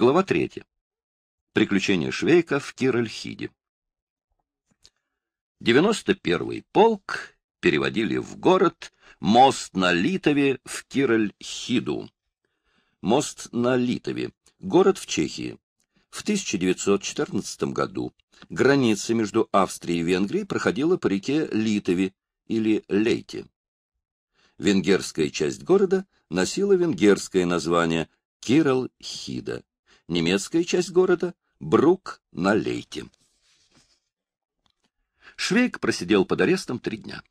Глава 3. Приключения Швейка в Киральхиде. 91-й полк переводили в город мост на Литове в Киральхиду. Мост на Литове. Город в Чехии. В 1914 году граница между Австрией и Венгрией проходила по реке Литове или Лейте. Венгерская часть города носила венгерское название Киралхида немецкая часть города — Брук на Лейте. Швейк просидел под арестом три дня.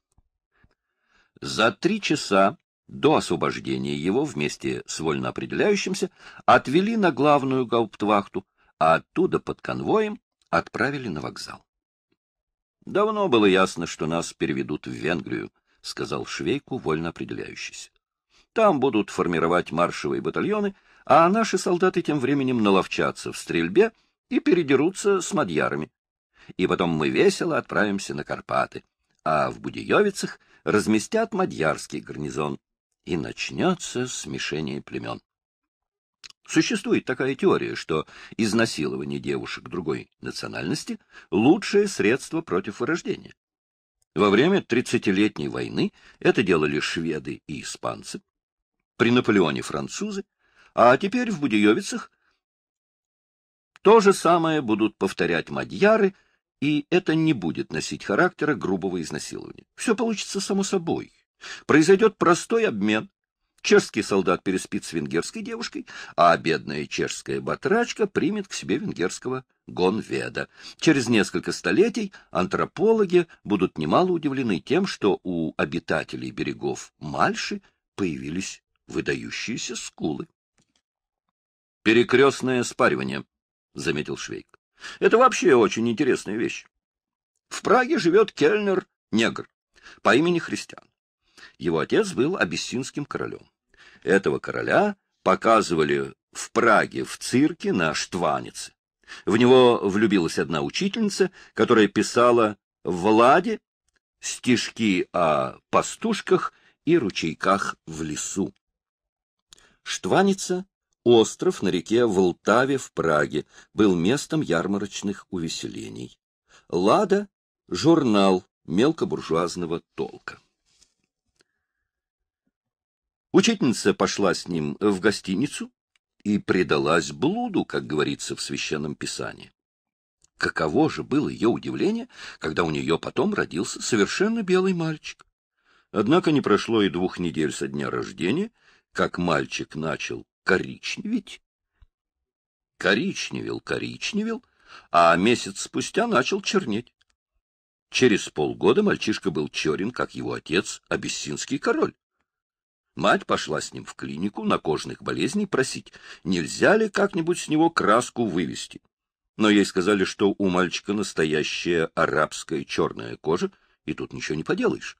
За три часа до освобождения его вместе с вольноопределяющимся отвели на главную гауптвахту, а оттуда под конвоем отправили на вокзал. «Давно было ясно, что нас переведут в Венгрию», — сказал Швейку вольноопределяющийся. «Там будут формировать маршевые батальоны а наши солдаты тем временем наловчатся в стрельбе и передерутся с мадьярами. И потом мы весело отправимся на Карпаты, а в Будиевицах разместят мадьярский гарнизон, и начнется смешение племен. Существует такая теория, что изнасилование девушек другой национальности – лучшее средство против вырождения. Во время Тридцатилетней войны это делали шведы и испанцы, при Наполеоне – французы, а теперь в Будеевицах то же самое будут повторять мадьяры, и это не будет носить характера грубого изнасилования. Все получится само собой. Произойдет простой обмен. Чешский солдат переспит с венгерской девушкой, а бедная чешская батрачка примет к себе венгерского гонведа. Через несколько столетий антропологи будут немало удивлены тем, что у обитателей берегов Мальши появились выдающиеся скулы. Перекрестное спаривание, — заметил Швейк. — Это вообще очень интересная вещь. В Праге живет кельнер-негр по имени Христиан. Его отец был абиссинским королем. Этого короля показывали в Праге в цирке на Штванице. В него влюбилась одна учительница, которая писала «Владе» стишки о пастушках и ручейках в лесу. Штваница Остров на реке Волтаве в Праге был местом ярмарочных увеселений. «Лада» — журнал мелкобуржуазного толка. Учительница пошла с ним в гостиницу и предалась блуду, как говорится в Священном Писании. Каково же было ее удивление, когда у нее потом родился совершенно белый мальчик. Однако не прошло и двух недель со дня рождения, как мальчик начал коричневеть. Коричневил, коричневил, а месяц спустя начал чернеть. Через полгода мальчишка был черен, как его отец, абиссинский король. Мать пошла с ним в клинику на кожных болезней просить, нельзя ли как-нибудь с него краску вывести. Но ей сказали, что у мальчика настоящая арабская черная кожа, и тут ничего не поделаешь.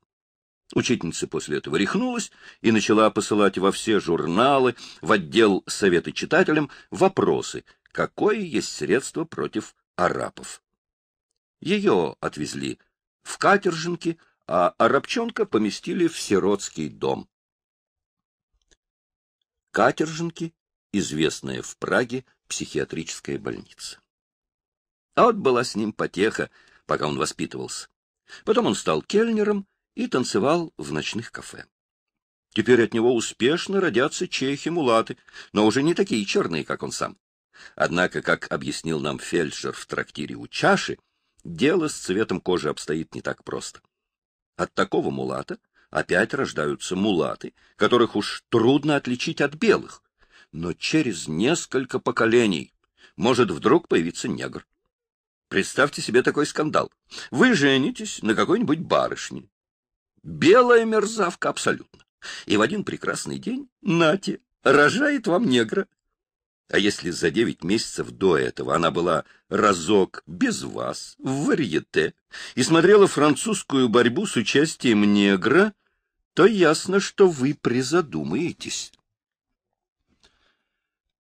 Учительница после этого рехнулась и начала посылать во все журналы, в отдел советы читателям вопросы, какое есть средство против арапов. Ее отвезли в Катерженки, а арабчонка поместили в сиротский дом. Катерженки — известная в Праге психиатрическая больница. А вот была с ним потеха, пока он воспитывался. Потом он стал кельнером — и танцевал в ночных кафе. Теперь от него успешно родятся чехи-мулаты, но уже не такие черные, как он сам. Однако, как объяснил нам фельдшер в трактире у чаши, дело с цветом кожи обстоит не так просто. От такого мулата опять рождаются мулаты, которых уж трудно отличить от белых, но через несколько поколений может вдруг появиться негр. Представьте себе такой скандал. Вы женитесь на какой-нибудь барышне. Белая мерзавка абсолютно. И в один прекрасный день, Нати рожает вам негра. А если за девять месяцев до этого она была разок без вас в варьете и смотрела французскую борьбу с участием негра, то ясно, что вы призадумаетесь.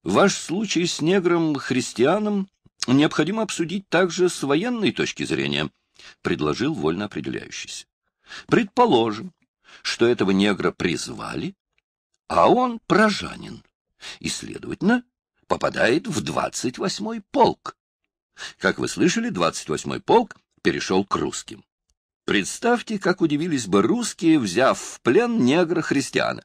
Ваш случай с негром-христианом необходимо обсудить также с военной точки зрения, — предложил вольно определяющийся. Предположим, что этого негра призвали, а он прожанин, и, следовательно, попадает в 28-й полк. Как вы слышали, 28-й полк перешел к русским. Представьте, как удивились бы русские, взяв в плен негра-христиана.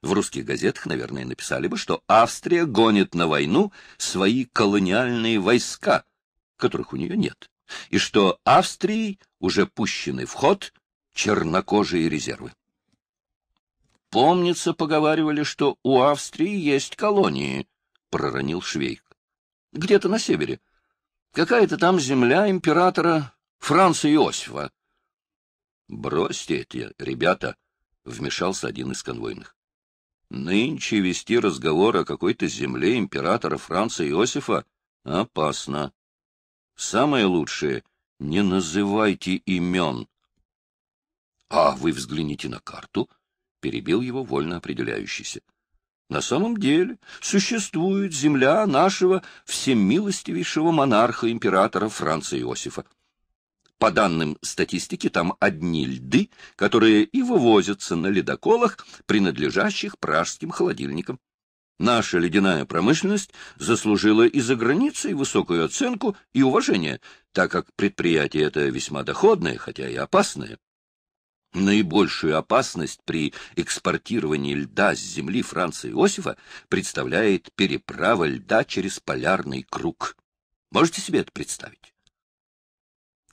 В русских газетах, наверное, написали бы, что Австрия гонит на войну свои колониальные войска, которых у нее нет, и что Австрии уже пущены в ход чернокожие резервы. Помнится, поговаривали, что у Австрии есть колонии, — проронил Швейк. — Где-то на севере. Какая-то там земля императора Франца Иосифа. — Бросьте эти, ребята, — вмешался один из конвойных. — Нынче вести разговор о какой-то земле императора Франца Иосифа опасно. Самое лучшее — не называйте имен, а вы взгляните на карту, — перебил его вольно определяющийся. На самом деле существует земля нашего всемилостивейшего монарха-императора Франца Иосифа. По данным статистики, там одни льды, которые и вывозятся на ледоколах, принадлежащих пражским холодильникам. Наша ледяная промышленность заслужила и за границей высокую оценку и уважение, так как предприятие это весьма доходное, хотя и опасное. Наибольшую опасность при экспортировании льда с земли Франции Иосифа представляет переправа льда через полярный круг. Можете себе это представить?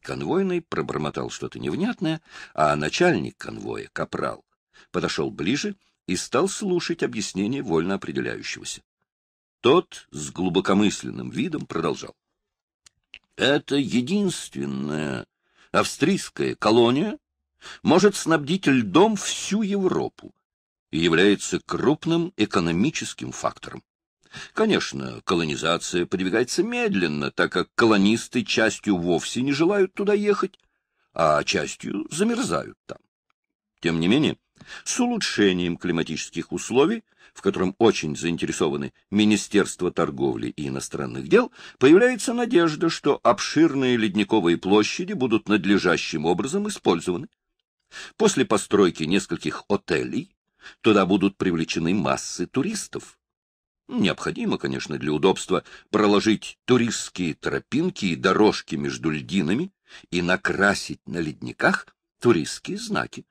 Конвойный пробормотал что-то невнятное, а начальник конвоя, капрал, подошел ближе и стал слушать объяснение вольно определяющегося. Тот с глубокомысленным видом продолжал. Это единственная австрийская колония, может снабдить льдом всю Европу и является крупным экономическим фактором. Конечно, колонизация продвигается медленно, так как колонисты частью вовсе не желают туда ехать, а частью замерзают там. Тем не менее, с улучшением климатических условий, в котором очень заинтересованы Министерство торговли и иностранных дел, появляется надежда, что обширные ледниковые площади будут надлежащим образом использованы. После постройки нескольких отелей туда будут привлечены массы туристов. Необходимо, конечно, для удобства проложить туристские тропинки и дорожки между льдинами и накрасить на ледниках туристские знаки.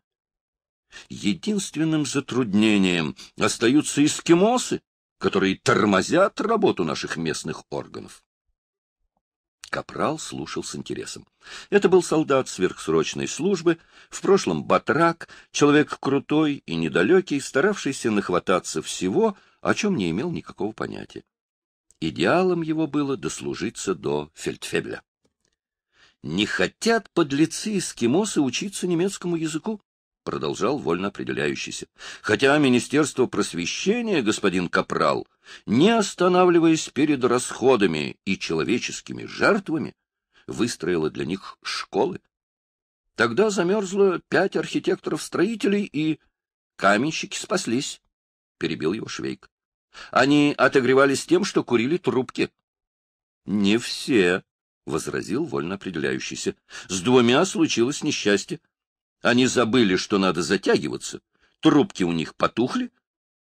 Единственным затруднением остаются эскимосы, которые тормозят работу наших местных органов. Капрал слушал с интересом. Это был солдат сверхсрочной службы, в прошлом батрак, человек крутой и недалекий, старавшийся нахвататься всего, о чем не имел никакого понятия. Идеалом его было дослужиться до фельдфебля. Не хотят подлецы эскимосы учиться немецкому языку? продолжал вольно определяющийся. Хотя Министерство просвещения, господин Капрал, не останавливаясь перед расходами и человеческими жертвами, выстроило для них школы. Тогда замерзло пять архитекторов-строителей, и каменщики спаслись, — перебил его Швейк. Они отогревались тем, что курили трубки. — Не все, — возразил вольно определяющийся. — С двумя случилось несчастье. Они забыли, что надо затягиваться, трубки у них потухли.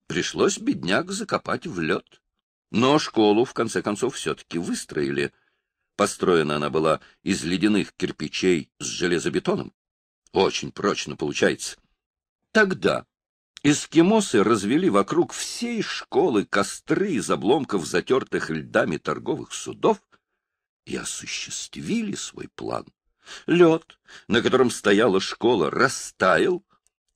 Пришлось бедняк закопать в лед. Но школу, в конце концов, все-таки выстроили. Построена она была из ледяных кирпичей с железобетоном. Очень прочно получается. Тогда эскимосы развели вокруг всей школы костры из обломков затертых льдами торговых судов и осуществили свой план. Лед, на котором стояла школа, растаял,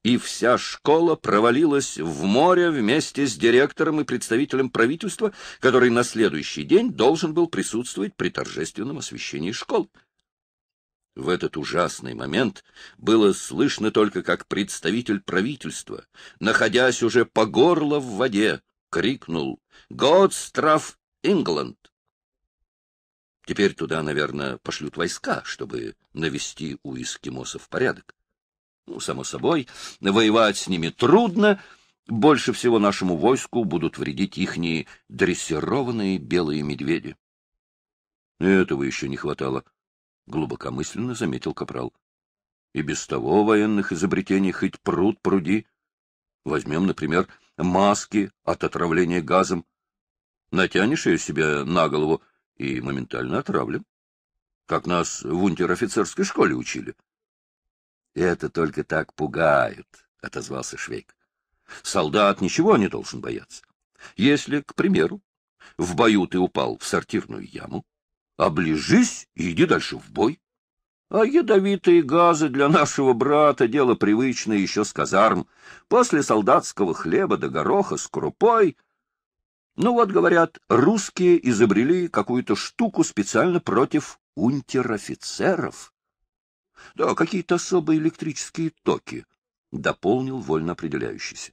и вся школа провалилась в море вместе с директором и представителем правительства, который на следующий день должен был присутствовать при торжественном освещении школ. В этот ужасный момент было слышно только, как представитель правительства, находясь уже по горло в воде, крикнул «Годстраф Ингланд!» Теперь туда, наверное, пошлют войска, чтобы навести у эскимосов порядок. Ну, само собой, воевать с ними трудно. Больше всего нашему войску будут вредить ихние дрессированные белые медведи. Этого еще не хватало, — глубокомысленно заметил Капрал. И без того военных изобретений хоть пруд пруди. Возьмем, например, маски от отравления газом. Натянешь ее себе на голову — и моментально отравлен, как нас в унтер-офицерской школе учили. — Это только так пугают, — отозвался Швейк. — Солдат ничего не должен бояться. Если, к примеру, в бою ты упал в сортирную яму, оближись и иди дальше в бой. А ядовитые газы для нашего брата — дело привычное еще с казарм. После солдатского хлеба до да гороха с крупой — ну вот, говорят, русские изобрели какую-то штуку специально против унтер-офицеров. Да, какие-то особые электрические токи, — дополнил вольно определяющийся.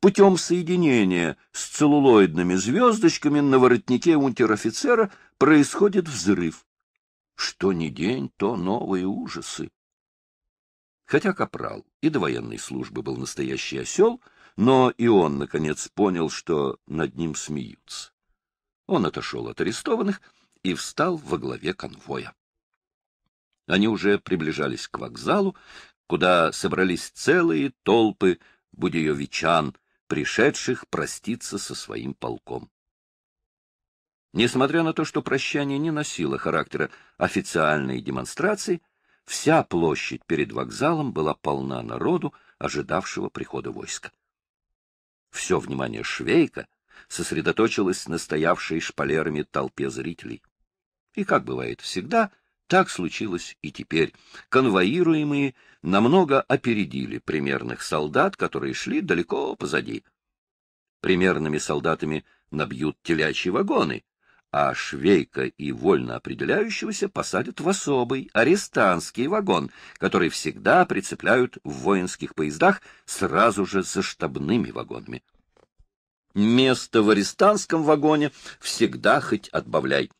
Путем соединения с целлулоидными звездочками на воротнике унтер-офицера происходит взрыв. Что ни день, то новые ужасы. Хотя капрал и до военной службы был настоящий осел — но и он, наконец, понял, что над ним смеются. Он отошел от арестованных и встал во главе конвоя. Они уже приближались к вокзалу, куда собрались целые толпы будеевичан, пришедших проститься со своим полком. Несмотря на то, что прощание не носило характера официальной демонстрации, вся площадь перед вокзалом была полна народу, ожидавшего прихода войска. Все внимание Швейка сосредоточилось на стоявшей шпалерами толпе зрителей. И, как бывает всегда, так случилось и теперь. Конвоируемые намного опередили примерных солдат, которые шли далеко позади. Примерными солдатами набьют телячьи вагоны, а швейка и вольно определяющегося посадят в особый арестантский вагон, который всегда прицепляют в воинских поездах сразу же за штабными вагонами. Место в арестантском вагоне всегда хоть отбавляй.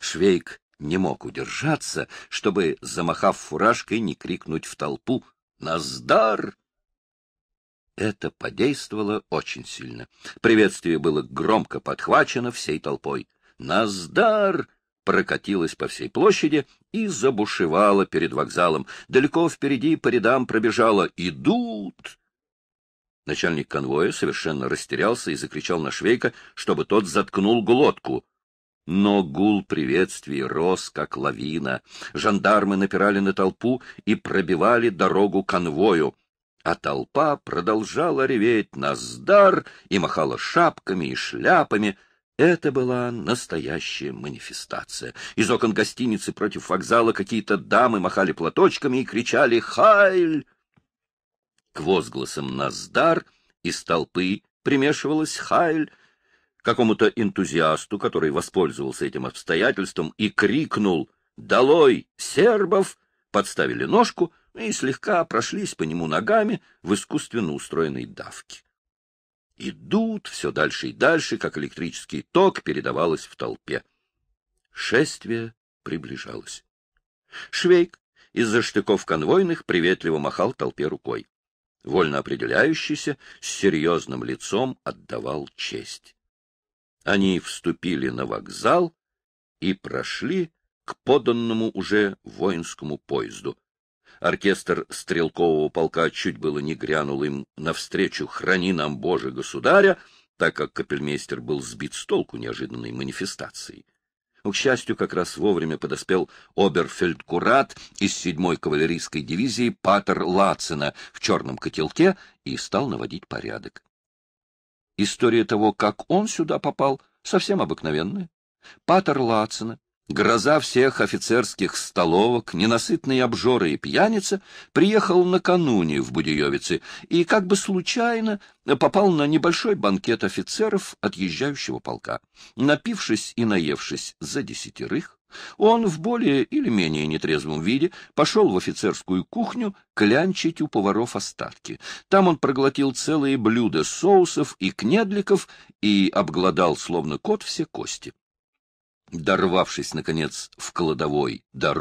Швейк не мог удержаться, чтобы, замахав фуражкой, не крикнуть в толпу «Наздар!». Это подействовало очень сильно. Приветствие было громко подхвачено всей толпой. «Наздар!» прокатилась по всей площади и забушевала перед вокзалом. Далеко впереди по рядам пробежала «Идут!» Начальник конвоя совершенно растерялся и закричал на Швейка, чтобы тот заткнул глотку. Но гул приветствий рос, как лавина. Жандармы напирали на толпу и пробивали дорогу конвою. А толпа продолжала реветь «Наздар!» и махала шапками и шляпами — это была настоящая манифестация. Из окон гостиницы против вокзала какие-то дамы махали платочками и кричали «Хайль!». К возгласам «Наздар» из толпы примешивалась «Хайль!» какому-то энтузиасту, который воспользовался этим обстоятельством и крикнул «Долой, сербов!», подставили ножку и слегка прошлись по нему ногами в искусственно устроенной давке идут все дальше и дальше, как электрический ток передавалось в толпе. Шествие приближалось. Швейк из-за штыков конвойных приветливо махал толпе рукой. Вольно определяющийся, с серьезным лицом отдавал честь. Они вступили на вокзал и прошли к поданному уже воинскому поезду. Оркестр стрелкового полка чуть было не грянул им навстречу «Храни нам, Боже, государя!», так как капельмейстер был сбит с толку неожиданной манифестацией. К счастью, как раз вовремя подоспел оберфельдкурат из 7-й кавалерийской дивизии Патер Лацена в черном котелке и стал наводить порядок. История того, как он сюда попал, совсем обыкновенная. Патер Лацена. Гроза всех офицерских столовок, ненасытные обжоры и пьяница, приехал накануне в Будиевицы и как бы случайно попал на небольшой банкет офицеров отъезжающего полка. Напившись и наевшись за десятерых, он в более или менее нетрезвом виде пошел в офицерскую кухню клянчить у поваров остатки. Там он проглотил целые блюда соусов и кнедликов и обглодал, словно кот, все кости. Дорвавшись, наконец, в кладовой до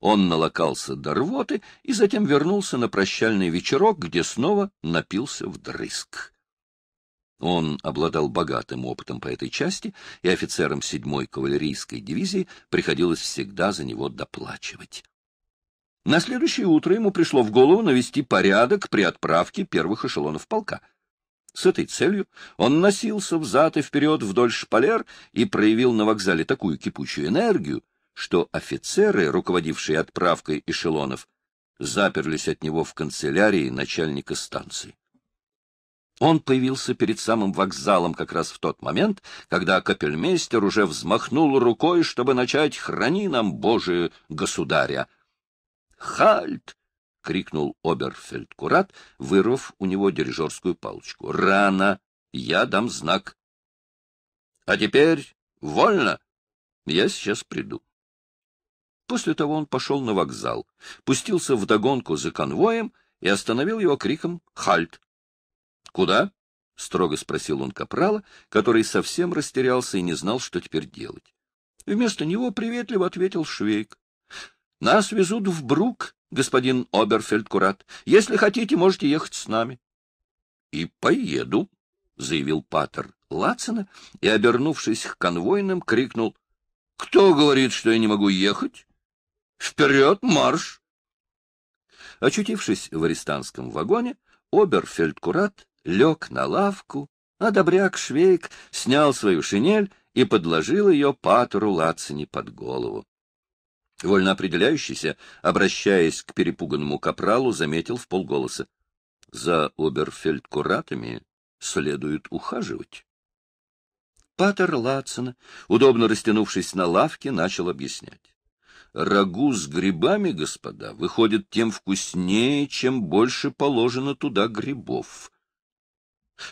он налокался до рвоты и затем вернулся на прощальный вечерок, где снова напился вдрызг. Он обладал богатым опытом по этой части, и офицерам седьмой кавалерийской дивизии приходилось всегда за него доплачивать. На следующее утро ему пришло в голову навести порядок при отправке первых эшелонов полка — с этой целью он носился взад и вперед вдоль шпалер и проявил на вокзале такую кипучую энергию, что офицеры, руководившие отправкой эшелонов, заперлись от него в канцелярии начальника станции. Он появился перед самым вокзалом как раз в тот момент, когда капельмейстер уже взмахнул рукой, чтобы начать «Храни нам, божие государя!» «Хальт!» — крикнул оберфельдкурат, вырвав у него дирижерскую палочку. — Рано! Я дам знак. — А теперь вольно! Я сейчас приду. После того он пошел на вокзал, пустился вдогонку за конвоем и остановил его криком «Хальт!». «Куда?» — строго спросил он капрала, который совсем растерялся и не знал, что теперь делать. Вместо него приветливо ответил Швейк. Нас везут в Брук, господин Оберфельдкурат. Если хотите, можете ехать с нами. — И поеду, — заявил Паттер Лацина и, обернувшись к конвойным, крикнул. — Кто говорит, что я не могу ехать? Вперед, марш! Очутившись в арестантском вагоне, Оберфельдкурат лег на лавку, а добряк Швейк снял свою шинель и подложил ее Патеру Лацине под голову. Вольно определяющийся, обращаясь к перепуганному капралу, заметил в полголоса. — За оберфельдкуратами следует ухаживать. Патер Лацина, удобно растянувшись на лавке, начал объяснять. Рагу с грибами, господа, выходит тем вкуснее, чем больше положено туда грибов.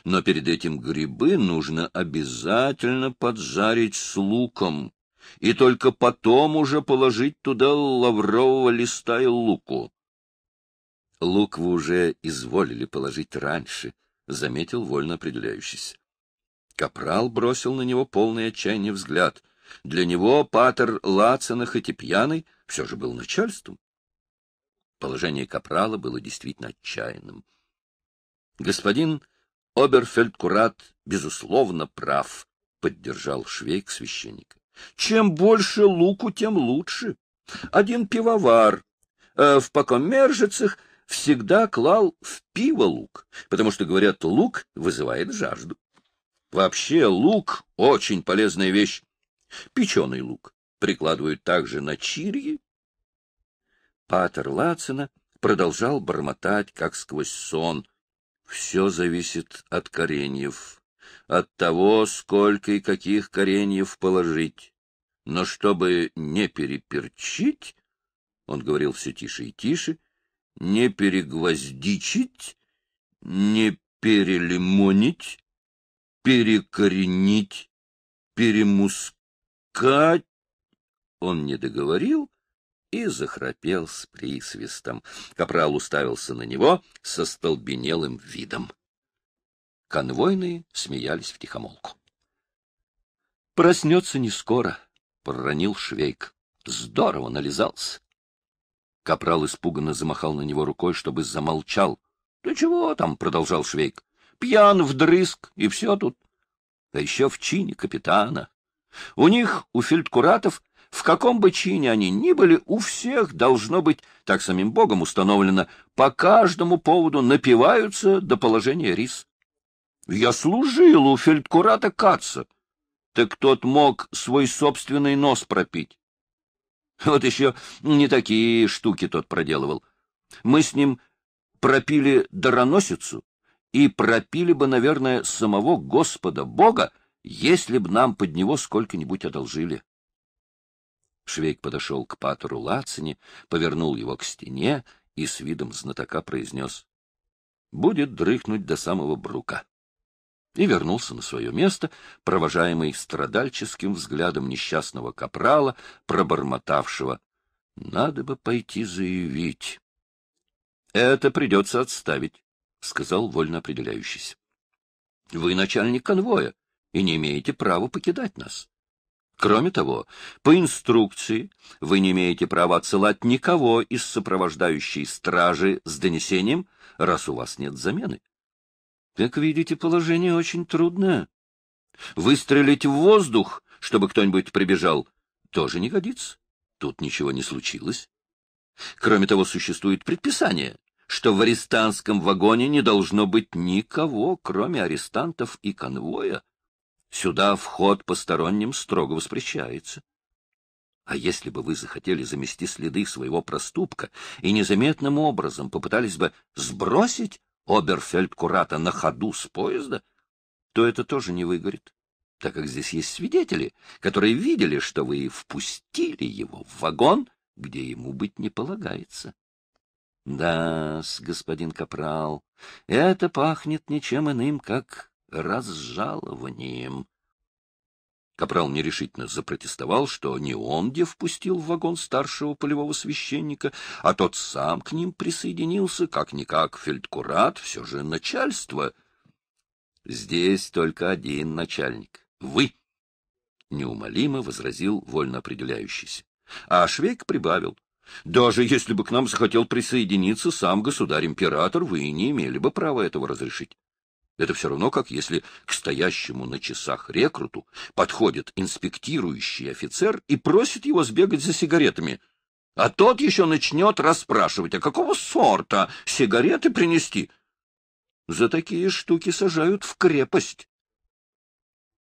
Но перед этим грибы нужно обязательно поджарить с луком и только потом уже положить туда лаврового листа и луку. — Лук вы уже изволили положить раньше, — заметил вольно определяющийся. Капрал бросил на него полный отчаяние взгляд. Для него патер Лацанах и Типьяный все же был начальством. Положение капрала было действительно отчаянным. Господин Оберфельдкурат, безусловно, прав, — поддержал Швейк священника. Чем больше луку, тем лучше. Один пивовар э, в покомержицах всегда клал в пиво лук, потому что, говорят, лук вызывает жажду. Вообще лук — очень полезная вещь. Печеный лук прикладывают также на чирьи. Патер Лацина продолжал бормотать, как сквозь сон. Все зависит от кореньев от того, сколько и каких кореньев положить. Но чтобы не переперчить, — он говорил все тише и тише, — не перегвоздичить, не перелимонить, перекоренить, перемускать. Он не договорил и захрапел с присвистом. Капрал уставился на него со столбенелым видом. Конвойные смеялись втихомолку. «Проснется не скоро», — проронил Швейк. «Здорово нализался». Капрал испуганно замахал на него рукой, чтобы замолчал. Да чего там?» — продолжал Швейк. «Пьян вдрызг, и все тут. Да еще в чине капитана. У них, у фельдкуратов, в каком бы чине они ни были, у всех должно быть, так самим Богом установлено, по каждому поводу напиваются до положения рис. Я служил у фельдкурата Каца. Так тот мог свой собственный нос пропить. Вот еще не такие штуки тот проделывал. Мы с ним пропили дароносицу и пропили бы, наверное, самого Господа Бога, если б нам под него сколько-нибудь одолжили. Швейк подошел к патору Лацине, повернул его к стене и с видом знатока произнес — Будет дрыхнуть до самого брука и вернулся на свое место, провожаемый страдальческим взглядом несчастного капрала, пробормотавшего «Надо бы пойти заявить». «Это придется отставить», — сказал вольно определяющийся. «Вы начальник конвоя и не имеете права покидать нас. Кроме того, по инструкции вы не имеете права отсылать никого из сопровождающей стражи с донесением, раз у вас нет замены. Как видите, положение очень трудное. Выстрелить в воздух, чтобы кто-нибудь прибежал, тоже не годится. Тут ничего не случилось. Кроме того, существует предписание, что в арестантском вагоне не должно быть никого, кроме арестантов и конвоя. Сюда вход посторонним строго воспрещается. А если бы вы захотели замести следы своего проступка и незаметным образом попытались бы сбросить оберфельдкурата на ходу с поезда, то это тоже не выгорит, так как здесь есть свидетели, которые видели, что вы впустили его в вагон, где ему быть не полагается. Да, господин Капрал, это пахнет ничем иным, как разжалованием. Капрал нерешительно запротестовал, что не он где впустил в вагон старшего полевого священника, а тот сам к ним присоединился, как-никак фельдкурат, все же начальство. — Здесь только один начальник — вы, — неумолимо возразил вольно определяющийся. А Швейк прибавил. — Даже если бы к нам захотел присоединиться сам государь-император, вы не имели бы права этого разрешить. Это все равно, как если к стоящему на часах рекруту подходит инспектирующий офицер и просит его сбегать за сигаретами. А тот еще начнет расспрашивать, а какого сорта сигареты принести? За такие штуки сажают в крепость.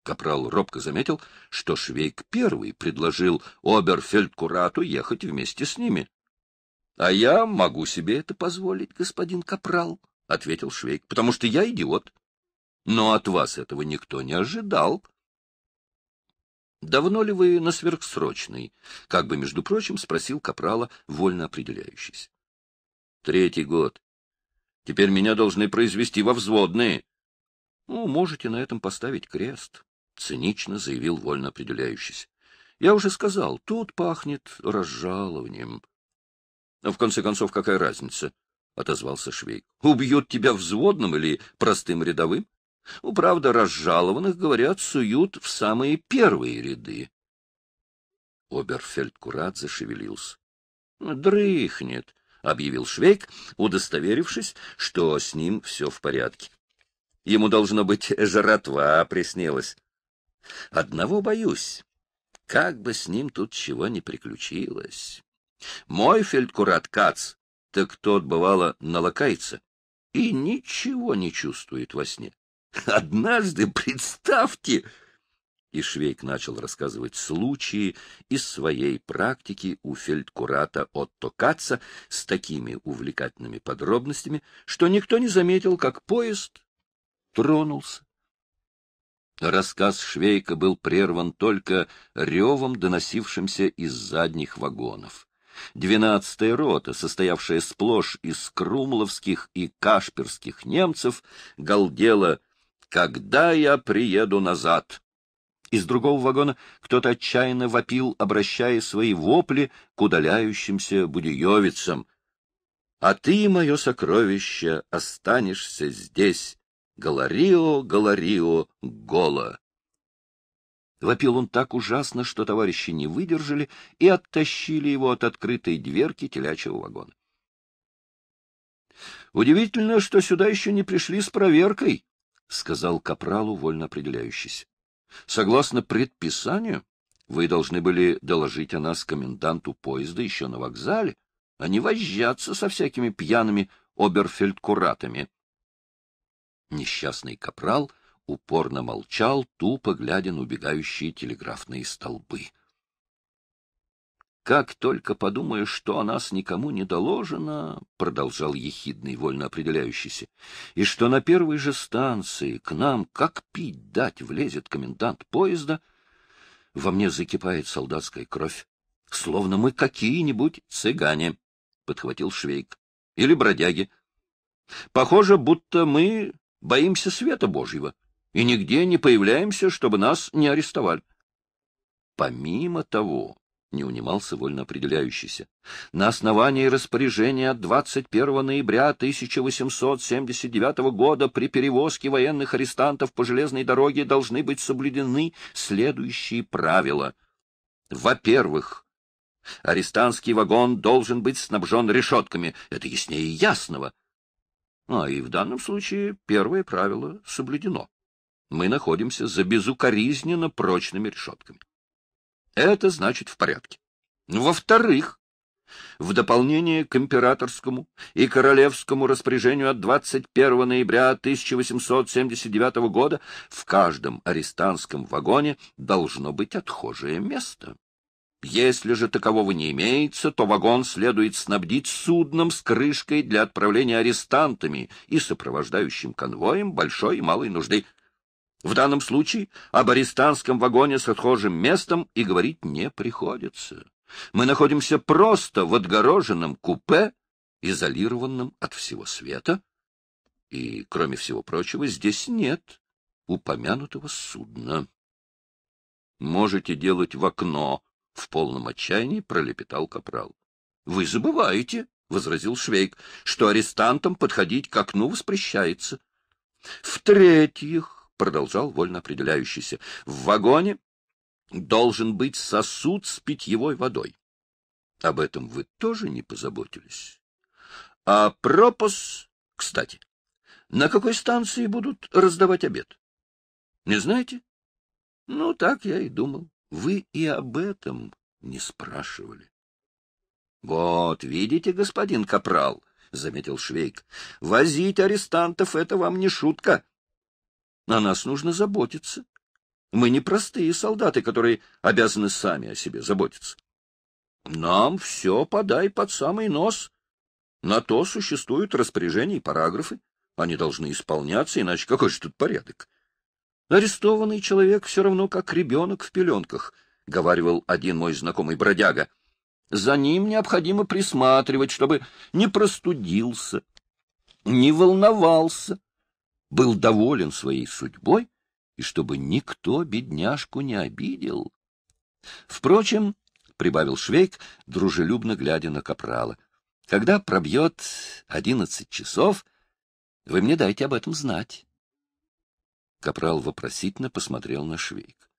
Капрал робко заметил, что Швейк первый предложил Оберфельдкурату ехать вместе с ними. — А я могу себе это позволить, господин Капрал, — ответил Швейк, — потому что я идиот. Но от вас этого никто не ожидал. — Давно ли вы на сверхсрочный? — как бы, между прочим, спросил Капрала, вольно определяющийся. — Третий год. Теперь меня должны произвести во взводные. — Ну, можете на этом поставить крест, — цинично заявил вольно определяющийся. — Я уже сказал, тут пахнет разжалованием. — В конце концов, какая разница? отозвался Швейк. — Убьют тебя взводным или простым рядовым? у ну, правда, разжалованных, говорят, суют в самые первые ряды. Оберфельдкурат зашевелился. — Дрыхнет, — объявил Швейк, удостоверившись, что с ним все в порядке. Ему, должно быть, жратва приснилась. — Одного боюсь. Как бы с ним тут чего не приключилось. Мой фельдкурат Кац так тот, бывало, налакается и ничего не чувствует во сне. Однажды, представьте, и Швейк начал рассказывать случаи из своей практики у фельдкурата Отто Каца с такими увлекательными подробностями, что никто не заметил, как поезд тронулся. Рассказ Швейка был прерван только ревом, доносившимся из задних вагонов. 12-я рота, состоявшая сплошь из крумловских и кашперских немцев, галдела «Когда я приеду назад?» Из другого вагона кто-то отчаянно вопил, обращая свои вопли к удаляющимся будиевицам. «А ты, мое сокровище, останешься здесь! Галарио, Галарио, Гола!» Вопил он так ужасно, что товарищи не выдержали и оттащили его от открытой дверки телячьего вагона. — Удивительно, что сюда еще не пришли с проверкой, — сказал Капралу, вольно определяющийся. — Согласно предписанию, вы должны были доложить о нас коменданту поезда еще на вокзале, а не возжаться со всякими пьяными оберфельдкуратами. Несчастный Капрал упорно молчал, тупо глядя на убегающие телеграфные столбы. «Как только подумаю, что о нас никому не доложено, — продолжал ехидный, вольно определяющийся, — и что на первой же станции к нам, как пить дать, влезет комендант поезда, во мне закипает солдатская кровь, словно мы какие-нибудь цыгане, — подхватил Швейк, — или бродяги. Похоже, будто мы боимся света Божьего. — и нигде не появляемся, чтобы нас не арестовали. Помимо того, не унимался вольно определяющийся, на основании распоряжения от 21 ноября 1879 года при перевозке военных арестантов по железной дороге должны быть соблюдены следующие правила. Во-первых, арестантский вагон должен быть снабжен решетками, это яснее ясного. Ну, а и в данном случае первое правило соблюдено мы находимся за безукоризненно прочными решетками. Это значит в порядке. Во-вторых, в дополнение к императорскому и королевскому распоряжению от 21 ноября 1879 года в каждом арестантском вагоне должно быть отхожее место. Если же такового не имеется, то вагон следует снабдить судном с крышкой для отправления арестантами и сопровождающим конвоем большой и малой нужды — в данном случае об арестантском вагоне с отхожим местом и говорить не приходится. Мы находимся просто в отгороженном купе, изолированном от всего света, и, кроме всего прочего, здесь нет упомянутого судна. «Можете делать в окно», — в полном отчаянии пролепетал капрал. «Вы забываете», — возразил Швейк, — «что арестантам подходить к окну воспрещается. В-третьих, продолжал вольно определяющийся, в вагоне должен быть сосуд с питьевой водой. Об этом вы тоже не позаботились. А пропус, кстати, на какой станции будут раздавать обед? Не знаете? Ну, так я и думал. Вы и об этом не спрашивали. — Вот, видите, господин Капрал, — заметил Швейк, — возить арестантов — это вам не шутка. О нас нужно заботиться. Мы не простые солдаты, которые обязаны сами о себе заботиться. Нам все подай под самый нос. На то существуют распоряжения и параграфы. Они должны исполняться, иначе какой же тут порядок? Арестованный человек все равно как ребенок в пеленках, — говаривал один мой знакомый бродяга. За ним необходимо присматривать, чтобы не простудился, не волновался, был доволен своей судьбой и чтобы никто бедняжку не обидел. Впрочем, — прибавил Швейк, дружелюбно глядя на Капрала, — когда пробьет одиннадцать часов, вы мне дайте об этом знать. Капрал вопросительно посмотрел на Швейк.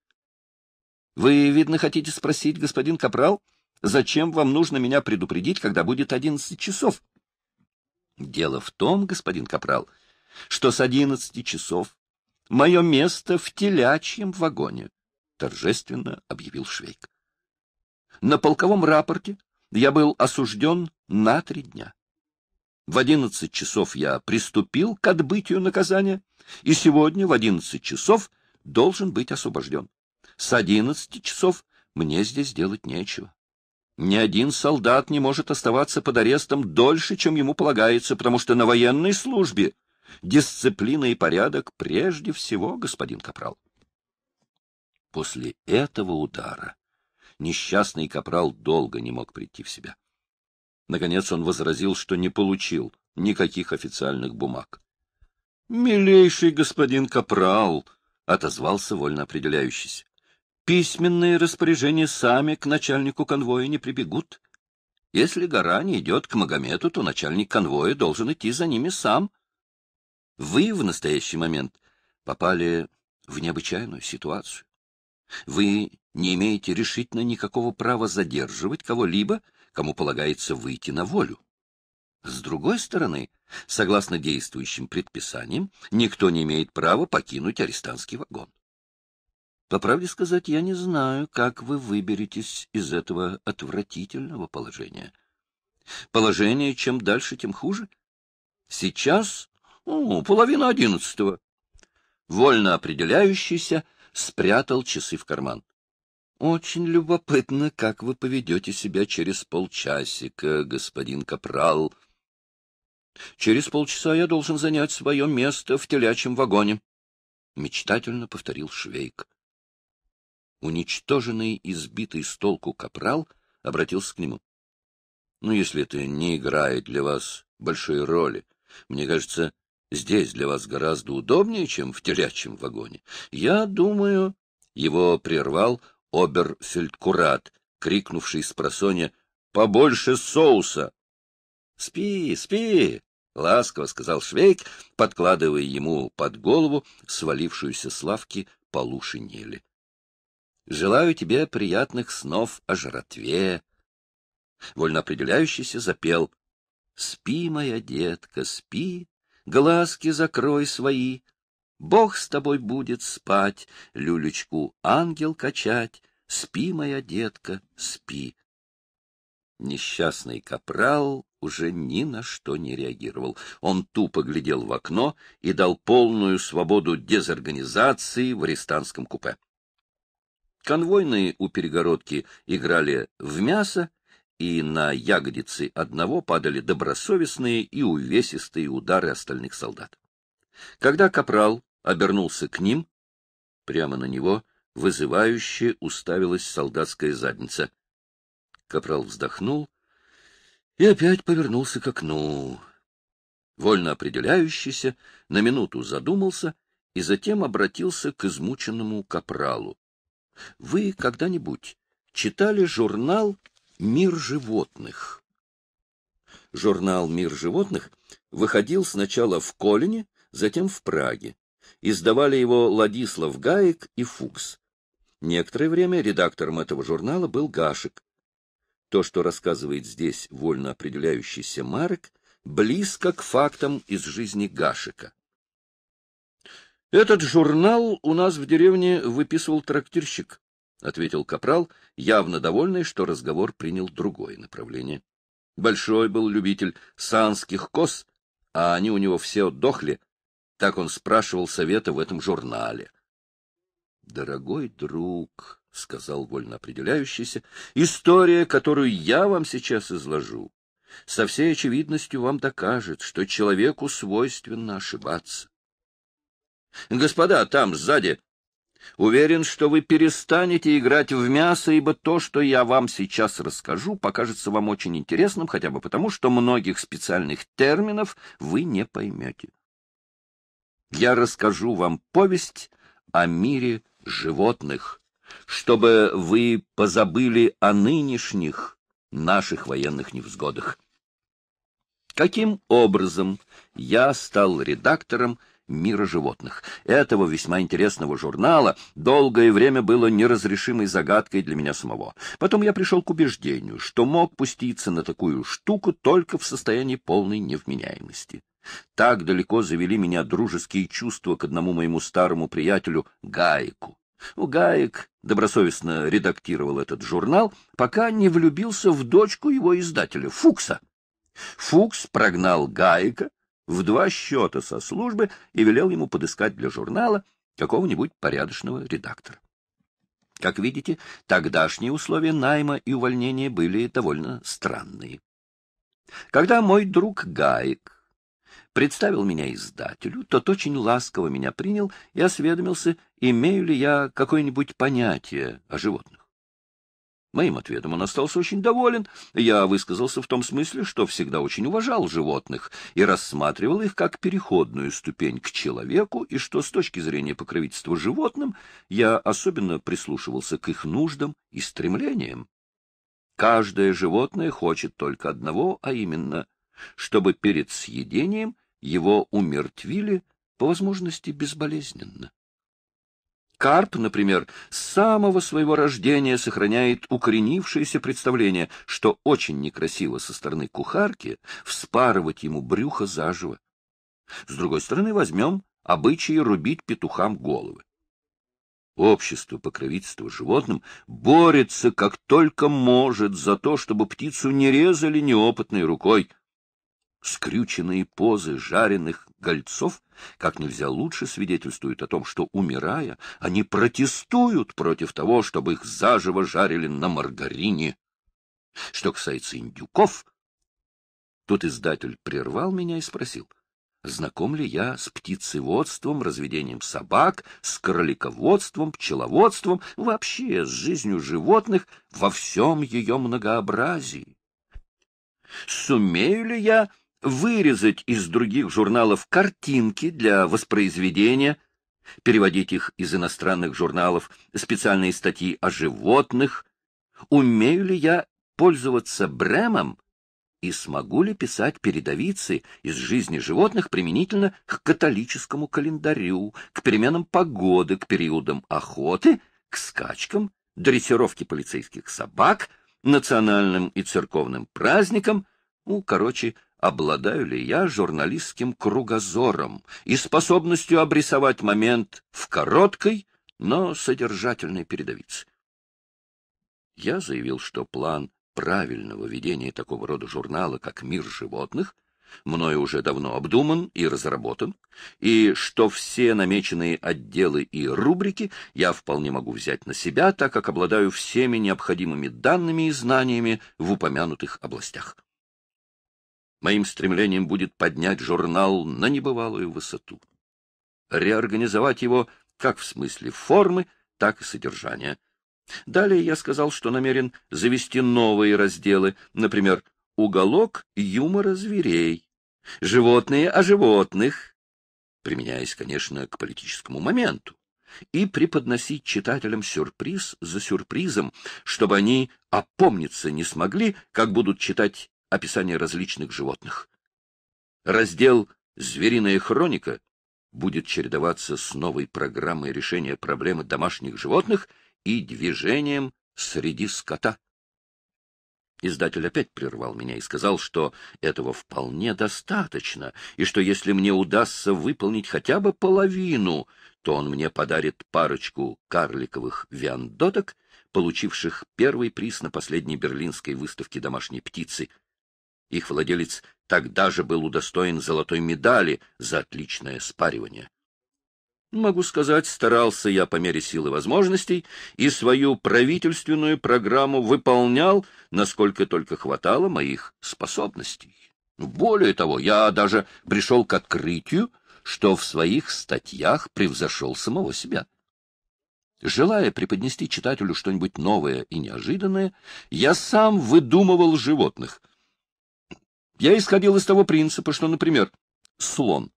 — Вы, видно, хотите спросить, господин Капрал, зачем вам нужно меня предупредить, когда будет одиннадцать часов? — Дело в том, господин Капрал, — что с одиннадцати часов мое место в телячьем вагоне, — торжественно объявил Швейк. На полковом рапорте я был осужден на три дня. В одиннадцать часов я приступил к отбытию наказания, и сегодня в одиннадцать часов должен быть освобожден. С одиннадцати часов мне здесь делать нечего. Ни один солдат не может оставаться под арестом дольше, чем ему полагается, потому что на военной службе Дисциплина и порядок прежде всего, господин Капрал. После этого удара несчастный Капрал долго не мог прийти в себя. Наконец он возразил, что не получил никаких официальных бумаг. — Милейший господин Капрал! — отозвался вольно определяющийся. — Письменные распоряжения сами к начальнику конвоя не прибегут. Если гора не идет к Магомету, то начальник конвоя должен идти за ними сам. Вы в настоящий момент попали в необычайную ситуацию. Вы не имеете решительно никакого права задерживать кого-либо, кому полагается выйти на волю. С другой стороны, согласно действующим предписаниям, никто не имеет права покинуть арестантский вагон. По правде сказать, я не знаю, как вы выберетесь из этого отвратительного положения. Положение чем дальше, тем хуже. Сейчас ну, половина одиннадцатого. Вольно определяющийся спрятал часы в карман. Очень любопытно, как вы поведете себя через полчасика, господин Капрал. Через полчаса я должен занять свое место в телячьем вагоне, — мечтательно повторил Швейк. Уничтоженный, и избитый с толку Капрал обратился к нему. — Ну, если это не играет для вас большой роли, мне кажется, Здесь для вас гораздо удобнее, чем в телячьем вагоне. Я думаю...» Его прервал оберфельдкурат, крикнувший с просоня: «Побольше соуса!» «Спи, спи!» — ласково сказал Швейк, подкладывая ему под голову свалившуюся с лавки полушинели. «Желаю тебе приятных снов о жратве!» Вольноопределяющийся запел «Спи, моя детка, спи, глазки закрой свои, Бог с тобой будет спать, люлечку ангел качать, спи, моя детка, спи. Несчастный капрал уже ни на что не реагировал. Он тупо глядел в окно и дал полную свободу дезорганизации в арестантском купе. Конвойные у перегородки играли в мясо и на ягодицы одного падали добросовестные и увесистые удары остальных солдат. Когда капрал обернулся к ним, прямо на него вызывающе уставилась солдатская задница. Капрал вздохнул и опять повернулся к окну. Вольно определяющийся на минуту задумался и затем обратился к измученному капралу. — Вы когда-нибудь читали журнал Мир животных. Журнал «Мир животных» выходил сначала в Колине, затем в Праге. Издавали его Ладислав Гаек и Фукс. Некоторое время редактором этого журнала был Гашек. То, что рассказывает здесь вольно определяющийся Марек, близко к фактам из жизни Гашека. Этот журнал у нас в деревне выписывал трактирщик, — ответил Капрал, явно довольный, что разговор принял другое направление. Большой был любитель санских коз, а они у него все дохли. Так он спрашивал совета в этом журнале. — Дорогой друг, — сказал вольно определяющийся, — история, которую я вам сейчас изложу, со всей очевидностью вам докажет, что человеку свойственно ошибаться. — Господа, там, сзади, Уверен, что вы перестанете играть в мясо, ибо то, что я вам сейчас расскажу, покажется вам очень интересным, хотя бы потому, что многих специальных терминов вы не поймете. Я расскажу вам повесть о мире животных, чтобы вы позабыли о нынешних наших военных невзгодах. Каким образом я стал редактором мира животных. Этого весьма интересного журнала долгое время было неразрешимой загадкой для меня самого. Потом я пришел к убеждению, что мог пуститься на такую штуку только в состоянии полной невменяемости. Так далеко завели меня дружеские чувства к одному моему старому приятелю Гайку. У Гаек добросовестно редактировал этот журнал, пока не влюбился в дочку его издателя, Фукса. Фукс прогнал Гайка, в два счета со службы и велел ему подыскать для журнала какого-нибудь порядочного редактора. Как видите, тогдашние условия найма и увольнения были довольно странные. Когда мой друг Гаек представил меня издателю, тот очень ласково меня принял и осведомился, имею ли я какое-нибудь понятие о животных. Моим ответом он остался очень доволен. Я высказался в том смысле, что всегда очень уважал животных и рассматривал их как переходную ступень к человеку, и что с точки зрения покровительства животным я особенно прислушивался к их нуждам и стремлениям. Каждое животное хочет только одного, а именно, чтобы перед съедением его умертвили, по возможности, безболезненно. Карп, например, с самого своего рождения сохраняет укоренившееся представление, что очень некрасиво со стороны кухарки вспарывать ему брюхо заживо. С другой стороны, возьмем обычаи рубить петухам головы. Общество покровительства животным борется как только может за то, чтобы птицу не резали неопытной рукой. Скрюченные позы жареных Гольцов как нельзя лучше свидетельствует о том, что, умирая, они протестуют против того, чтобы их заживо жарили на маргарине. Что касается индюков, тут издатель прервал меня и спросил, знаком ли я с птицеводством, разведением собак, с кролиководством, пчеловодством, вообще с жизнью животных во всем ее многообразии. Сумею ли я вырезать из других журналов картинки для воспроизведения, переводить их из иностранных журналов, специальные статьи о животных, умею ли я пользоваться бремом и смогу ли писать передовицы из жизни животных применительно к католическому календарю, к переменам погоды, к периодам охоты, к скачкам, дрессировке полицейских собак, национальным и церковным праздникам, ну, короче, обладаю ли я журналистским кругозором и способностью обрисовать момент в короткой, но содержательной передовице. Я заявил, что план правильного ведения такого рода журнала, как «Мир животных», мною уже давно обдуман и разработан, и что все намеченные отделы и рубрики я вполне могу взять на себя, так как обладаю всеми необходимыми данными и знаниями в упомянутых областях моим стремлением будет поднять журнал на небывалую высоту. Реорганизовать его как в смысле формы, так и содержания. Далее я сказал, что намерен завести новые разделы, например, «Уголок юмора зверей», «Животные о животных», применяясь, конечно, к политическому моменту, и преподносить читателям сюрприз за сюрпризом, чтобы они опомниться не смогли, как будут читать описание различных животных. Раздел «Звериная хроника» будет чередоваться с новой программой решения проблемы домашних животных и движением среди скота. Издатель опять прервал меня и сказал, что этого вполне достаточно, и что если мне удастся выполнить хотя бы половину, то он мне подарит парочку карликовых виандоток, получивших первый приз на последней берлинской выставке домашней птицы — их владелец тогда же был удостоен золотой медали за отличное спаривание. Могу сказать, старался я по мере сил и возможностей и свою правительственную программу выполнял, насколько только хватало моих способностей. Более того, я даже пришел к открытию, что в своих статьях превзошел самого себя. Желая преподнести читателю что-нибудь новое и неожиданное, я сам выдумывал животных, я исходил из того принципа, что, например, слон,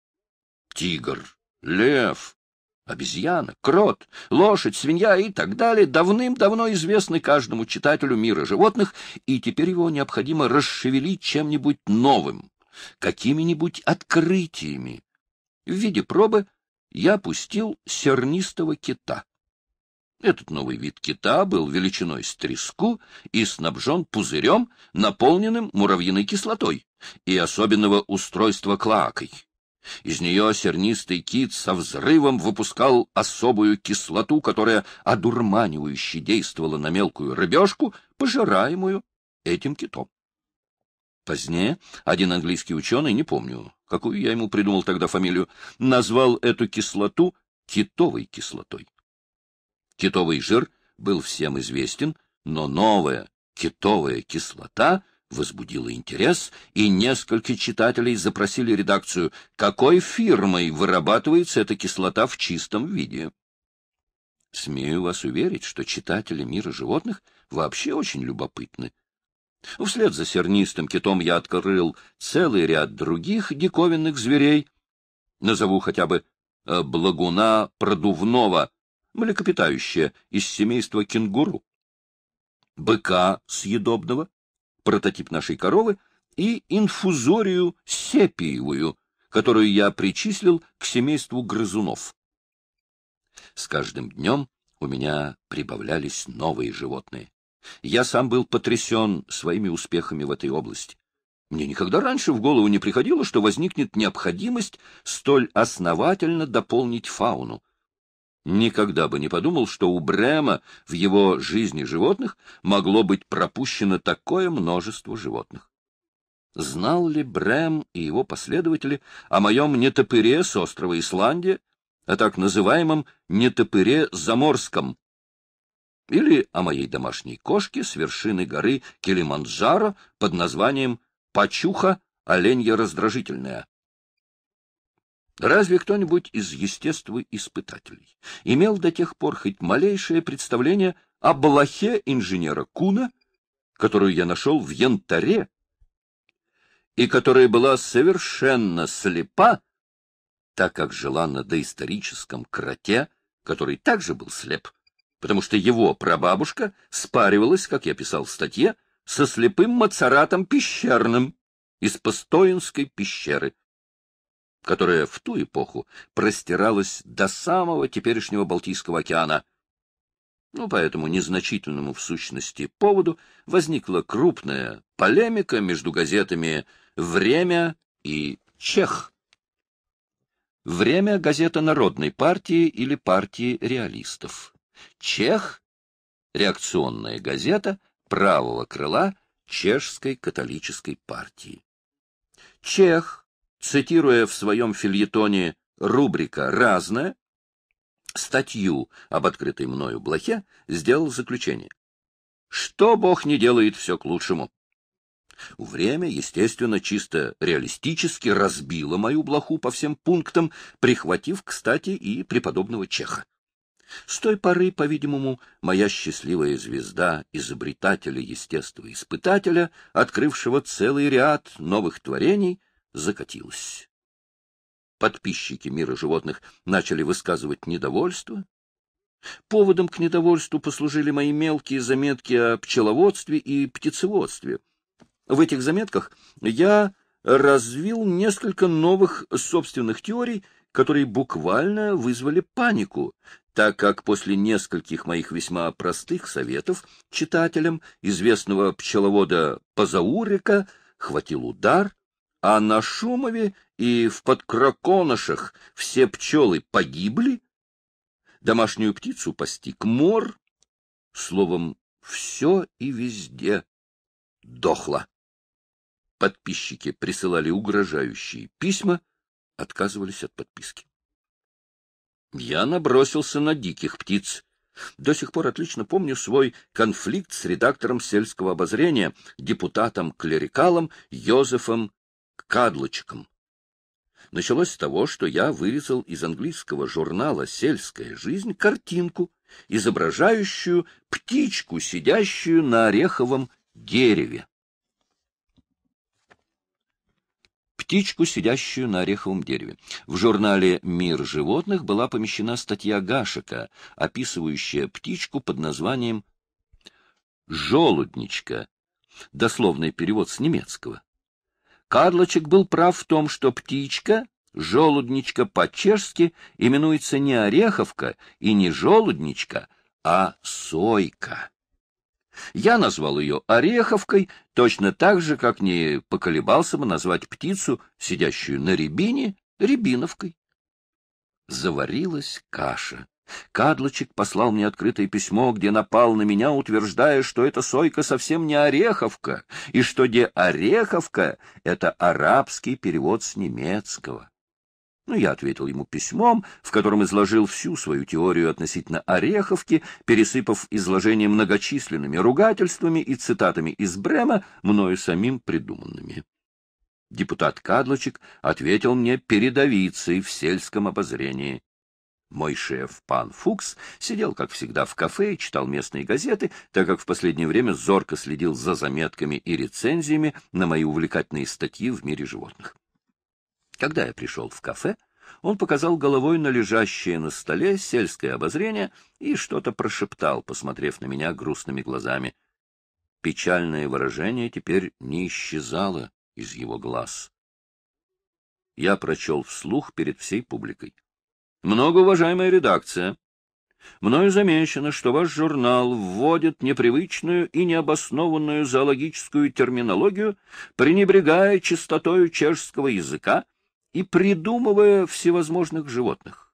тигр, лев, обезьяна, крот, лошадь, свинья и так далее давным-давно известны каждому читателю мира животных, и теперь его необходимо расшевелить чем-нибудь новым, какими-нибудь открытиями. В виде пробы я пустил сернистого кита. Этот новый вид кита был величиной с треску и снабжен пузырем, наполненным муравьиной кислотой и особенного устройства клоакой. Из нее сернистый кит со взрывом выпускал особую кислоту, которая одурманивающе действовала на мелкую рыбешку, пожираемую этим китом. Позднее один английский ученый, не помню, какую я ему придумал тогда фамилию, назвал эту кислоту китовой кислотой. Китовый жир был всем известен, но новая китовая кислота возбудила интерес, и несколько читателей запросили редакцию, какой фирмой вырабатывается эта кислота в чистом виде. Смею вас уверить, что читатели мира животных вообще очень любопытны. Вслед за сернистым китом я открыл целый ряд других диковинных зверей. Назову хотя бы э, благуна продувного, млекопитающее из семейства кенгуру, быка съедобного, прототип нашей коровы, и инфузорию сепиевую, которую я причислил к семейству грызунов. С каждым днем у меня прибавлялись новые животные. Я сам был потрясен своими успехами в этой области. Мне никогда раньше в голову не приходило, что возникнет необходимость столь основательно дополнить фауну — Никогда бы не подумал, что у Брема в его жизни животных могло быть пропущено такое множество животных. Знал ли Брэм и его последователи о моем нетопыре с острова Исландия, о так называемом нетопыре Заморском, или о моей домашней кошке с вершины горы Килиманджаро под названием «Пачуха оленья раздражительная»? Разве кто-нибудь из естествоиспытателей имел до тех пор хоть малейшее представление о балахе инженера Куна, которую я нашел в янтаре, и которая была совершенно слепа, так как жила на доисторическом кроте, который также был слеп, потому что его прабабушка спаривалась, как я писал в статье, со слепым мацаратом пещерным из Постоинской пещеры — которая в ту эпоху простиралась до самого теперешнего Балтийского океана. Ну, по этому незначительному в сущности поводу возникла крупная полемика между газетами «Время» и «Чех». «Время» — газета Народной партии или партии реалистов. «Чех» — реакционная газета правого крыла Чешской католической партии. «Чех» цитируя в своем фильетоне рубрика разная статью об открытой мною блохе, сделал заключение. Что Бог не делает, все к лучшему. Время, естественно, чисто реалистически разбило мою блоху по всем пунктам, прихватив, кстати, и преподобного Чеха. С той поры, по-видимому, моя счастливая звезда изобретателя естества испытателя открывшего целый ряд новых творений — закатилась. Подписчики мира животных начали высказывать недовольство. Поводом к недовольству послужили мои мелкие заметки о пчеловодстве и птицеводстве. В этих заметках я развил несколько новых собственных теорий, которые буквально вызвали панику, так как после нескольких моих весьма простых советов читателям известного пчеловода Пазаурика хватил удар, а на Шумове и в подкраконышах все пчелы погибли, домашнюю птицу постиг мор, словом, все и везде дохло. Подписчики присылали угрожающие письма, отказывались от подписки. Я набросился на диких птиц. До сих пор отлично помню свой конфликт с редактором сельского обозрения, депутатом-клерикалом Йозефом к кадлочкам. Началось с того, что я вырезал из английского журнала «Сельская жизнь» картинку, изображающую птичку, сидящую на ореховом дереве. птичку, сидящую на ореховом дереве. В журнале «Мир животных» была помещена статья Гашика, описывающая птичку под названием «желудничка», дословный перевод с немецкого. Карлочек был прав в том, что птичка, желудничка по-чешски, именуется не ореховка и не желудничка, а сойка. Я назвал ее ореховкой, точно так же, как не поколебался бы назвать птицу, сидящую на рябине, рябиновкой. Заварилась каша. Кадлочек послал мне открытое письмо, где напал на меня, утверждая, что эта сойка совсем не Ореховка, и что где Ореховка — это арабский перевод с немецкого. Ну, я ответил ему письмом, в котором изложил всю свою теорию относительно Ореховки, пересыпав изложение многочисленными ругательствами и цитатами из Брема, мною самим придуманными. Депутат Кадлочек ответил мне передовицей в сельском обозрении. Мой шеф, пан Фукс, сидел, как всегда, в кафе и читал местные газеты, так как в последнее время зорко следил за заметками и рецензиями на мои увлекательные статьи в мире животных. Когда я пришел в кафе, он показал головой на лежащее на столе сельское обозрение и что-то прошептал, посмотрев на меня грустными глазами. Печальное выражение теперь не исчезало из его глаз. Я прочел вслух перед всей публикой. Многоуважаемая редакция, мною замечено, что ваш журнал вводит непривычную и необоснованную зоологическую терминологию, пренебрегая чистотою чешского языка и придумывая всевозможных животных.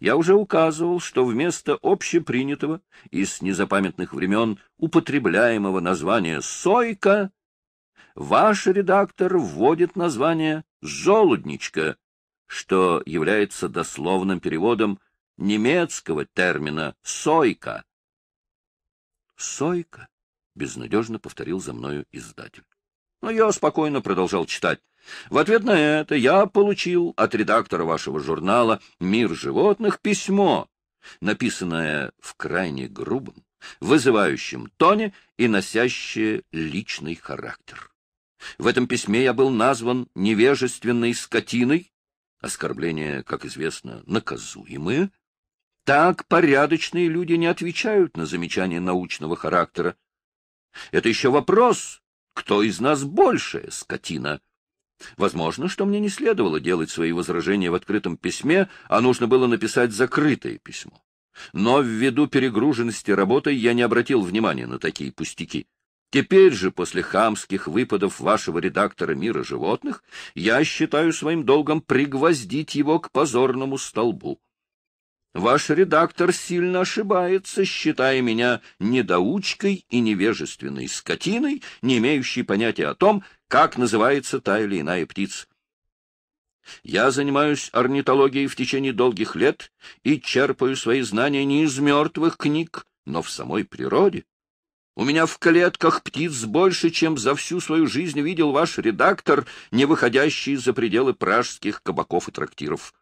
Я уже указывал, что вместо общепринятого из незапамятных времен употребляемого названия «сойка» ваш редактор вводит название «золудничка», что является дословным переводом немецкого термина «сойка». «Сойка», — безнадежно повторил за мною издатель. Но я спокойно продолжал читать. В ответ на это я получил от редактора вашего журнала «Мир животных» письмо, написанное в крайне грубом, вызывающем тоне и носящее личный характер. В этом письме я был назван невежественной скотиной, Оскорбления, как известно, наказуемые. Так порядочные люди не отвечают на замечания научного характера. Это еще вопрос, кто из нас больше, скотина? Возможно, что мне не следовало делать свои возражения в открытом письме, а нужно было написать закрытое письмо. Но ввиду перегруженности работой я не обратил внимания на такие пустяки. Теперь же, после хамских выпадов вашего редактора «Мира животных», я считаю своим долгом пригвоздить его к позорному столбу. Ваш редактор сильно ошибается, считая меня недоучкой и невежественной скотиной, не имеющей понятия о том, как называется та или иная птица. Я занимаюсь орнитологией в течение долгих лет и черпаю свои знания не из мертвых книг, но в самой природе. У меня в клетках птиц больше, чем за всю свою жизнь видел ваш редактор, не выходящий за пределы пражских кабаков и трактиров.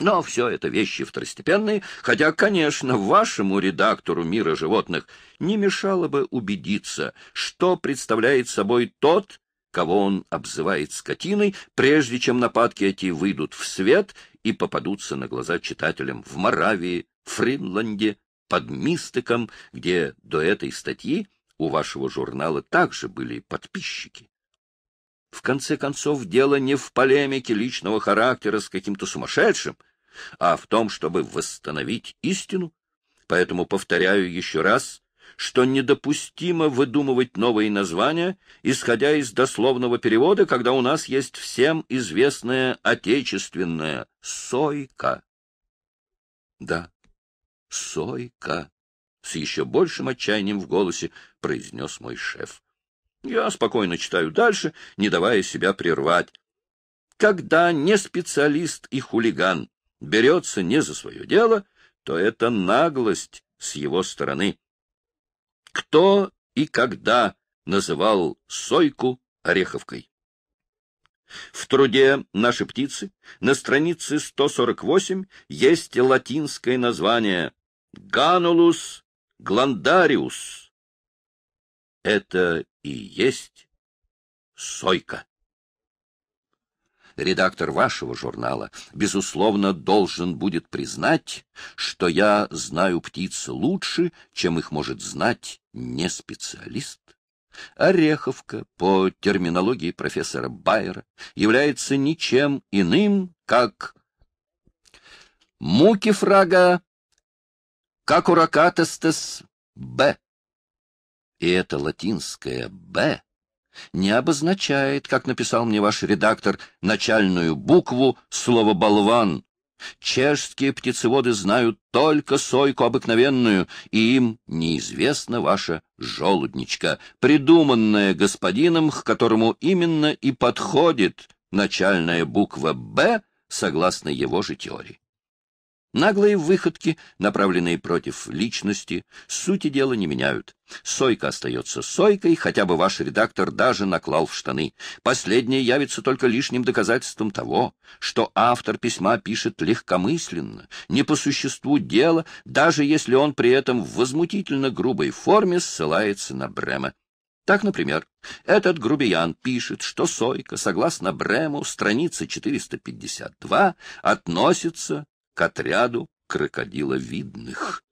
Но все это вещи второстепенные, хотя, конечно, вашему редактору мира животных не мешало бы убедиться, что представляет собой тот, кого он обзывает скотиной, прежде чем нападки эти выйдут в свет и попадутся на глаза читателям в Моравии, Фринланде, под мистиком, где до этой статьи у вашего журнала также были подписчики. В конце концов, дело не в полемике личного характера с каким-то сумасшедшим, а в том, чтобы восстановить истину. Поэтому повторяю еще раз, что недопустимо выдумывать новые названия, исходя из дословного перевода, когда у нас есть всем известная отечественная «сойка». Да, Сойка! — с еще большим отчаянием в голосе произнес мой шеф. Я спокойно читаю дальше, не давая себя прервать. Когда не специалист и хулиган берется не за свое дело, то это наглость с его стороны. Кто и когда называл сойку ореховкой? В труде «Наши птицы» на странице 148 есть латинское название Ганулус гландариус. Это и есть сойка. Редактор вашего журнала, безусловно, должен будет признать, что я знаю птиц лучше, чем их может знать не специалист. Ореховка, по терминологии профессора Байера, является ничем иным, как муки фрага как уракатестес Б. И это латинское Б не обозначает, как написал мне ваш редактор, начальную букву слова «болван». Чешские птицеводы знают только сойку обыкновенную, и им неизвестна ваша желудничка, придуманная господином, к которому именно и подходит начальная буква «Б» согласно его же теории. Наглые выходки, направленные против личности, сути дела не меняют. Сойка остается сойкой, хотя бы ваш редактор даже наклал в штаны. Последнее явится только лишним доказательством того, что автор письма пишет легкомысленно, не по существу дела, даже если он при этом в возмутительно грубой форме ссылается на Брема. Так, например, этот грубиян пишет, что Сойка, согласно Брему, страница 452, относится к отряду крокодиловидных.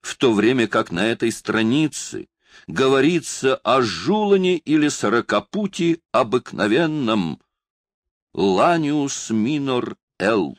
В то время как на этой странице говорится о жулане или сорокопути обыкновенном, Ланиус минор Л.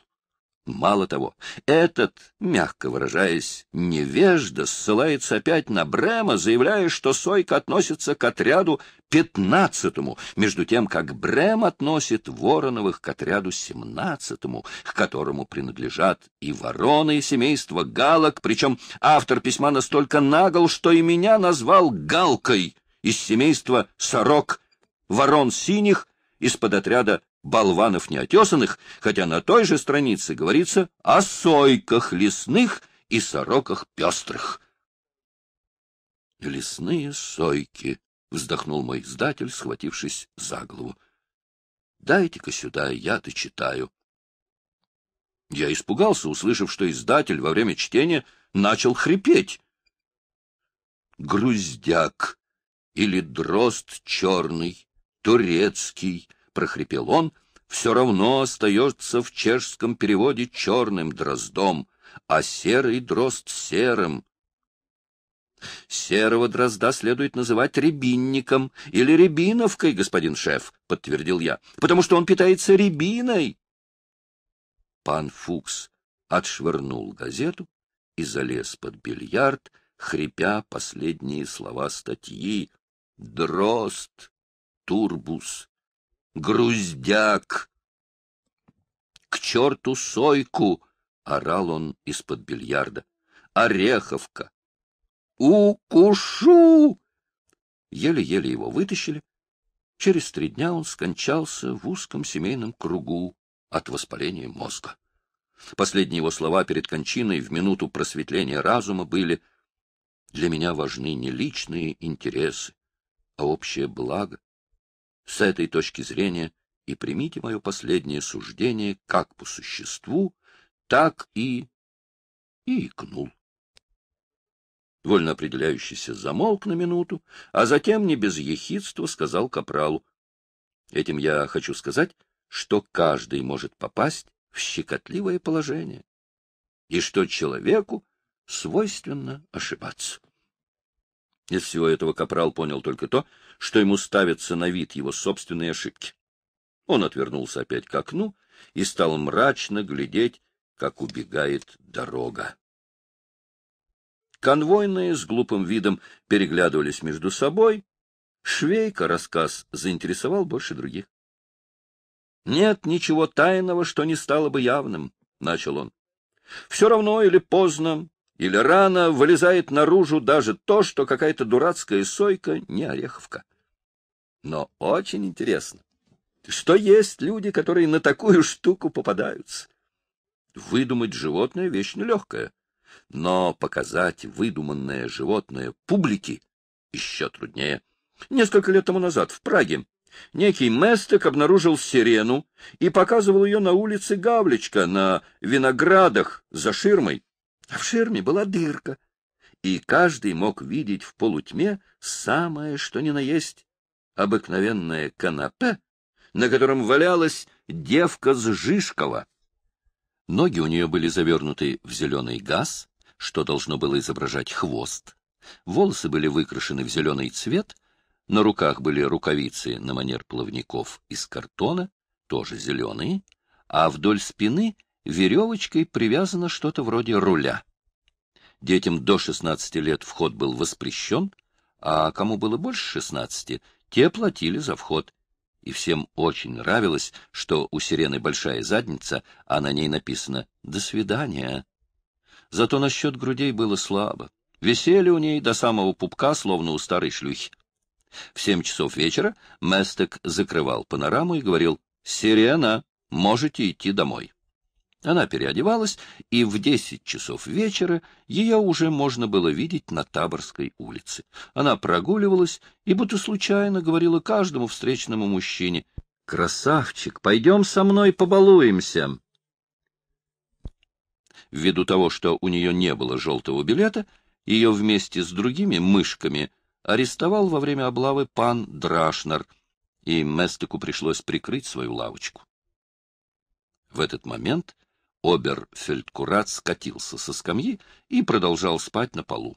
Мало того, этот, мягко выражаясь, невежда ссылается опять на Брема, заявляя, что Сойка относится к отряду пятнадцатому, между тем, как Брем относит Вороновых к отряду семнадцатому, к которому принадлежат и вороны, и семейство галок, причем автор письма настолько нагл, что и меня назвал галкой из семейства сорок, ворон синих из-под отряда болванов неотесанных, хотя на той же странице говорится о сойках лесных и сороках пестрых. «Лесные сойки», — вздохнул мой издатель, схватившись за голову. «Дайте-ка сюда, я дочитаю». Я испугался, услышав, что издатель во время чтения начал хрипеть. «Груздяк» или «дрозд черный», «турецкий», прохрипел он, — все равно остается в чешском переводе черным дроздом, а серый дрозд серым. Серого дрозда следует называть рябинником или рябиновкой, господин шеф, — подтвердил я, — потому что он питается рябиной. Пан Фукс отшвырнул газету и залез под бильярд, хрипя последние слова статьи «Дрозд, турбус, груздяк! К черту сойку! — орал он из-под бильярда. Ореховка! Укушу! Еле-еле его вытащили. Через три дня он скончался в узком семейном кругу от воспаления мозга. Последние его слова перед кончиной в минуту просветления разума были «Для меня важны не личные интересы, а общее благо. С этой точки зрения и примите мое последнее суждение как по существу, так и... и икнул. Вольно определяющийся замолк на минуту, а затем не без ехидства сказал капралу. Этим я хочу сказать, что каждый может попасть в щекотливое положение и что человеку свойственно ошибаться. Из всего этого Капрал понял только то, что ему ставятся на вид его собственные ошибки. Он отвернулся опять к окну и стал мрачно глядеть, как убегает дорога. Конвойные с глупым видом переглядывались между собой. Швейка рассказ заинтересовал больше других. — Нет ничего тайного, что не стало бы явным, — начал он. — Все равно или поздно или рано вылезает наружу даже то, что какая-то дурацкая сойка не ореховка. Но очень интересно, что есть люди, которые на такую штуку попадаются. Выдумать животное — вещь нелегкая, но показать выдуманное животное публике еще труднее. Несколько лет тому назад в Праге некий Местек обнаружил сирену и показывал ее на улице Гавличка на виноградах за ширмой. А в ширме была дырка, и каждый мог видеть в полутьме самое, что ни на есть, обыкновенное канапе, на котором валялась девка с Жишкова. Ноги у нее были завернуты в зеленый газ, что должно было изображать хвост. Волосы были выкрашены в зеленый цвет, на руках были рукавицы на манер плавников из картона, тоже зеленые, а вдоль спины веревочкой привязано что-то вроде руля. Детям до 16 лет вход был воспрещен, а кому было больше 16, те платили за вход. И всем очень нравилось, что у сирены большая задница, а на ней написано «До свидания». Зато насчет грудей было слабо. Висели у ней до самого пупка, словно у старой шлюхи. В семь часов вечера Местек закрывал панораму и говорил «Сирена, можете идти домой». Она переодевалась, и в десять часов вечера ее уже можно было видеть на Таборской улице. Она прогуливалась и будто случайно говорила каждому встречному мужчине «Красавчик, пойдем со мной побалуемся!» Ввиду того, что у нее не было желтого билета, ее вместе с другими мышками арестовал во время облавы пан Драшнер, и Местеку пришлось прикрыть свою лавочку. В этот момент Оберфельдкурат скатился со скамьи и продолжал спать на полу.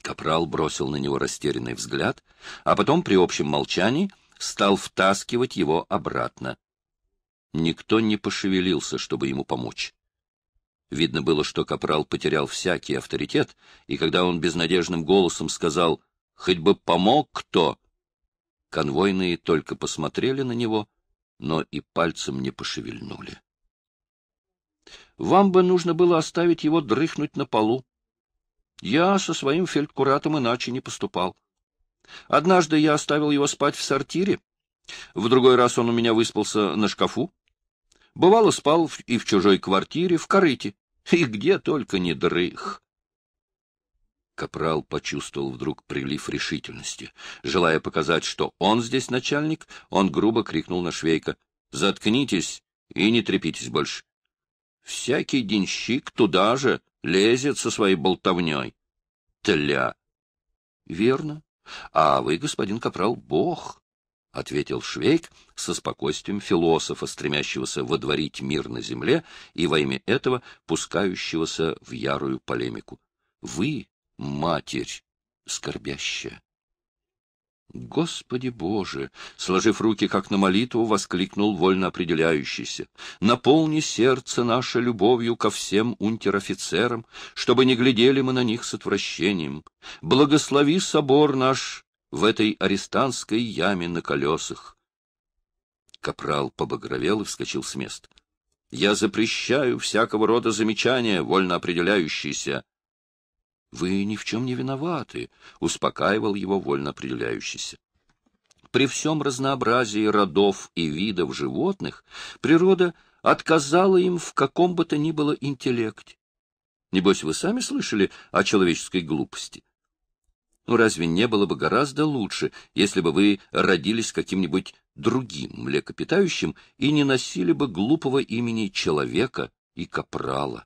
Капрал бросил на него растерянный взгляд, а потом при общем молчании стал втаскивать его обратно. Никто не пошевелился, чтобы ему помочь. Видно было, что Капрал потерял всякий авторитет, и когда он безнадежным голосом сказал «Хоть бы помог кто!», конвойные только посмотрели на него, но и пальцем не пошевельнули. Вам бы нужно было оставить его дрыхнуть на полу. Я со своим фельдкуратом иначе не поступал. Однажды я оставил его спать в сортире, в другой раз он у меня выспался на шкафу. Бывало, спал и в чужой квартире, в корыте, и где только не дрых. Капрал почувствовал вдруг прилив решительности. Желая показать, что он здесь начальник, он грубо крикнул на Швейка. — Заткнитесь и не трепитесь больше. Всякий денщик туда же лезет со своей болтовней. Тля. — Верно. А вы, господин Капрал, бог, — ответил Швейк со спокойствием философа, стремящегося водворить мир на земле и во имя этого пускающегося в ярую полемику. — Вы — матерь скорбящая. Господи Боже! Сложив руки, как на молитву, воскликнул вольно определяющийся. Наполни сердце наше любовью ко всем унтер-офицерам, чтобы не глядели мы на них с отвращением. Благослови собор наш в этой арестантской яме на колесах. Капрал побагровел и вскочил с места. — Я запрещаю всякого рода замечания, вольно определяющиеся, «Вы ни в чем не виноваты», — успокаивал его вольно определяющийся. При всем разнообразии родов и видов животных природа отказала им в каком бы то ни было интеллекте. Небось, вы сами слышали о человеческой глупости? Ну, разве не было бы гораздо лучше, если бы вы родились каким-нибудь другим млекопитающим и не носили бы глупого имени человека и капрала?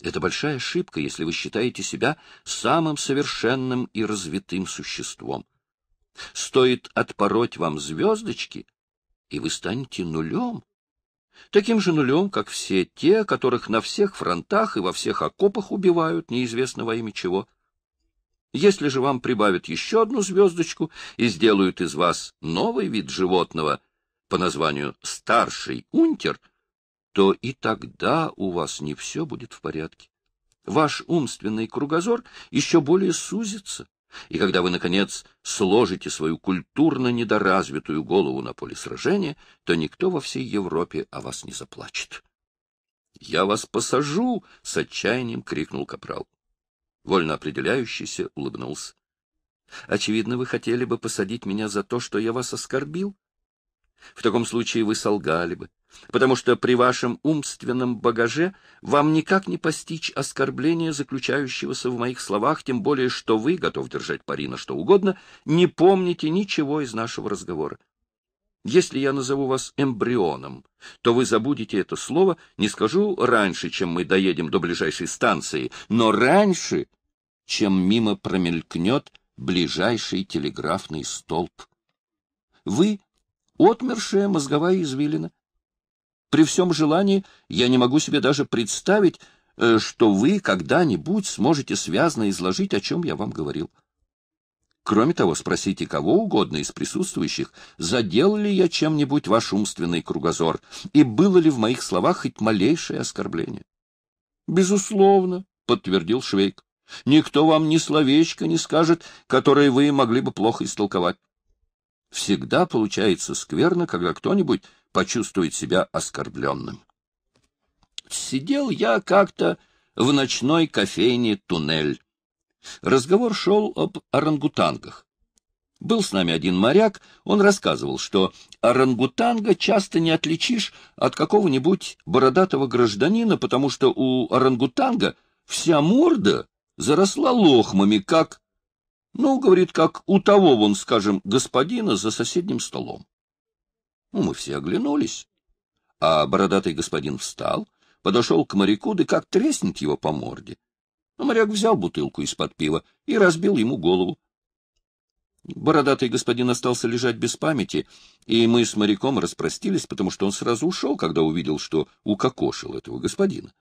Это большая ошибка, если вы считаете себя самым совершенным и развитым существом. Стоит отпороть вам звездочки, и вы станете нулем. Таким же нулем, как все те, которых на всех фронтах и во всех окопах убивают, неизвестно во имя чего. Если же вам прибавят еще одну звездочку и сделают из вас новый вид животного по названию «старший унтер», то и тогда у вас не все будет в порядке. Ваш умственный кругозор еще более сузится, и когда вы, наконец, сложите свою культурно недоразвитую голову на поле сражения, то никто во всей Европе о вас не заплачет. — Я вас посажу! — с отчаянием крикнул капрал. Вольно определяющийся улыбнулся. — Очевидно, вы хотели бы посадить меня за то, что я вас оскорбил? В таком случае вы солгали бы, потому что при вашем умственном багаже вам никак не постичь оскорбления, заключающегося в моих словах, тем более что вы, готов держать пари на что угодно, не помните ничего из нашего разговора. Если я назову вас эмбрионом, то вы забудете это слово, не скажу раньше, чем мы доедем до ближайшей станции, но раньше, чем мимо промелькнет ближайший телеграфный столб. Вы отмершая мозговая извилина. При всем желании я не могу себе даже представить, э, что вы когда-нибудь сможете связно изложить, о чем я вам говорил. Кроме того, спросите кого угодно из присутствующих, задел ли я чем-нибудь ваш умственный кругозор, и было ли в моих словах хоть малейшее оскорбление. — Безусловно, — подтвердил Швейк. — Никто вам ни словечко не скажет, которое вы могли бы плохо истолковать. Всегда получается скверно, когда кто-нибудь почувствует себя оскорбленным. Сидел я как-то в ночной кофейне «Туннель». Разговор шел об орангутангах. Был с нами один моряк, он рассказывал, что орангутанга часто не отличишь от какого-нибудь бородатого гражданина, потому что у орангутанга вся морда заросла лохмами, как ну, говорит, как у того, вон, скажем, господина за соседним столом. Ну, мы все оглянулись. А бородатый господин встал, подошел к моряку, да как треснет его по морде. Но ну, моряк взял бутылку из-под пива и разбил ему голову. Бородатый господин остался лежать без памяти, и мы с моряком распростились, потому что он сразу ушел, когда увидел, что укокошил этого господина.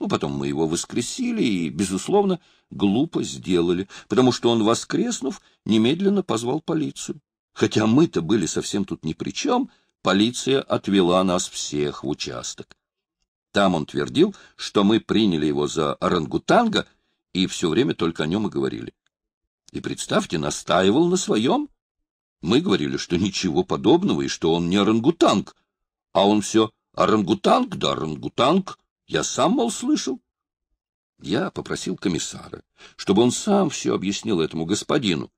Ну, потом мы его воскресили и, безусловно, глупо сделали, потому что он, воскреснув, немедленно позвал полицию. Хотя мы-то были совсем тут ни при чем, полиция отвела нас всех в участок. Там он твердил, что мы приняли его за орангутанга и все время только о нем и говорили. И, представьте, настаивал на своем. Мы говорили, что ничего подобного и что он не орангутанг, а он все орангутанг да орангутанг. Я сам, мол, слышал. Я попросил комиссара, чтобы он сам все объяснил этому господину.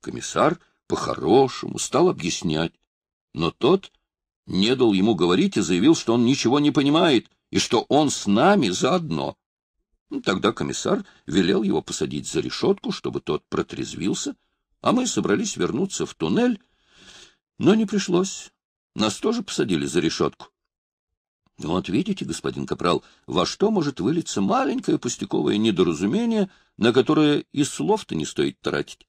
Комиссар по-хорошему стал объяснять, но тот не дал ему говорить и заявил, что он ничего не понимает и что он с нами заодно. Ну, тогда комиссар велел его посадить за решетку, чтобы тот протрезвился, а мы собрались вернуться в туннель, но не пришлось. Нас тоже посадили за решетку. Вот видите, господин Капрал, во что может вылиться маленькое пустяковое недоразумение, на которое и слов-то не стоит тратить.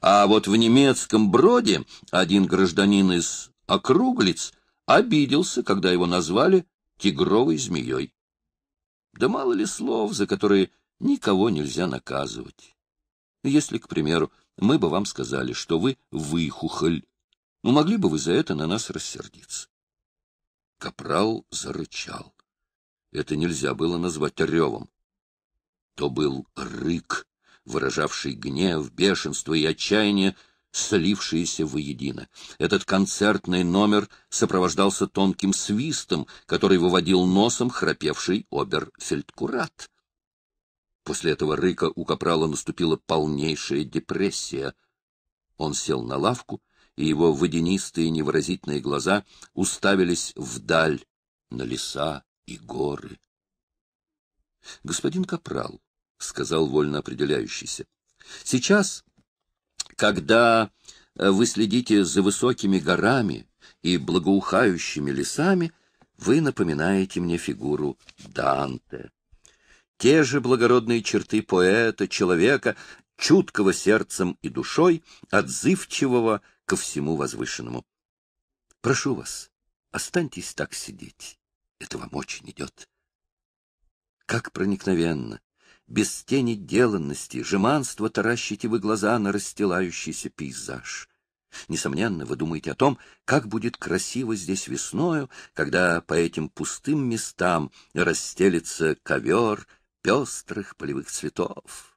А вот в немецком броде один гражданин из округлиц обиделся, когда его назвали тигровой змеей. Да мало ли слов, за которые никого нельзя наказывать. Если, к примеру, мы бы вам сказали, что вы выхухоль, ну могли бы вы за это на нас рассердиться капрал зарычал. Это нельзя было назвать ревом. То был рык, выражавший гнев, бешенство и отчаяние, слившиеся воедино. Этот концертный номер сопровождался тонким свистом, который выводил носом храпевший оберфельдкурат. После этого рыка у капрала наступила полнейшая депрессия. Он сел на лавку и его водянистые невыразительные глаза уставились вдаль, на леса и горы. — Господин Капрал, — сказал вольно определяющийся, — сейчас, когда э, вы следите за высокими горами и благоухающими лесами, вы напоминаете мне фигуру Данте. Те же благородные черты поэта, человека, чуткого сердцем и душой, отзывчивого ко всему возвышенному. Прошу вас, останьтесь так сидеть. Это вам очень идет. Как проникновенно, без тени деланности, жеманства таращите вы глаза на расстилающийся пейзаж. Несомненно, вы думаете о том, как будет красиво здесь весною, когда по этим пустым местам расстелится ковер пестрых полевых цветов,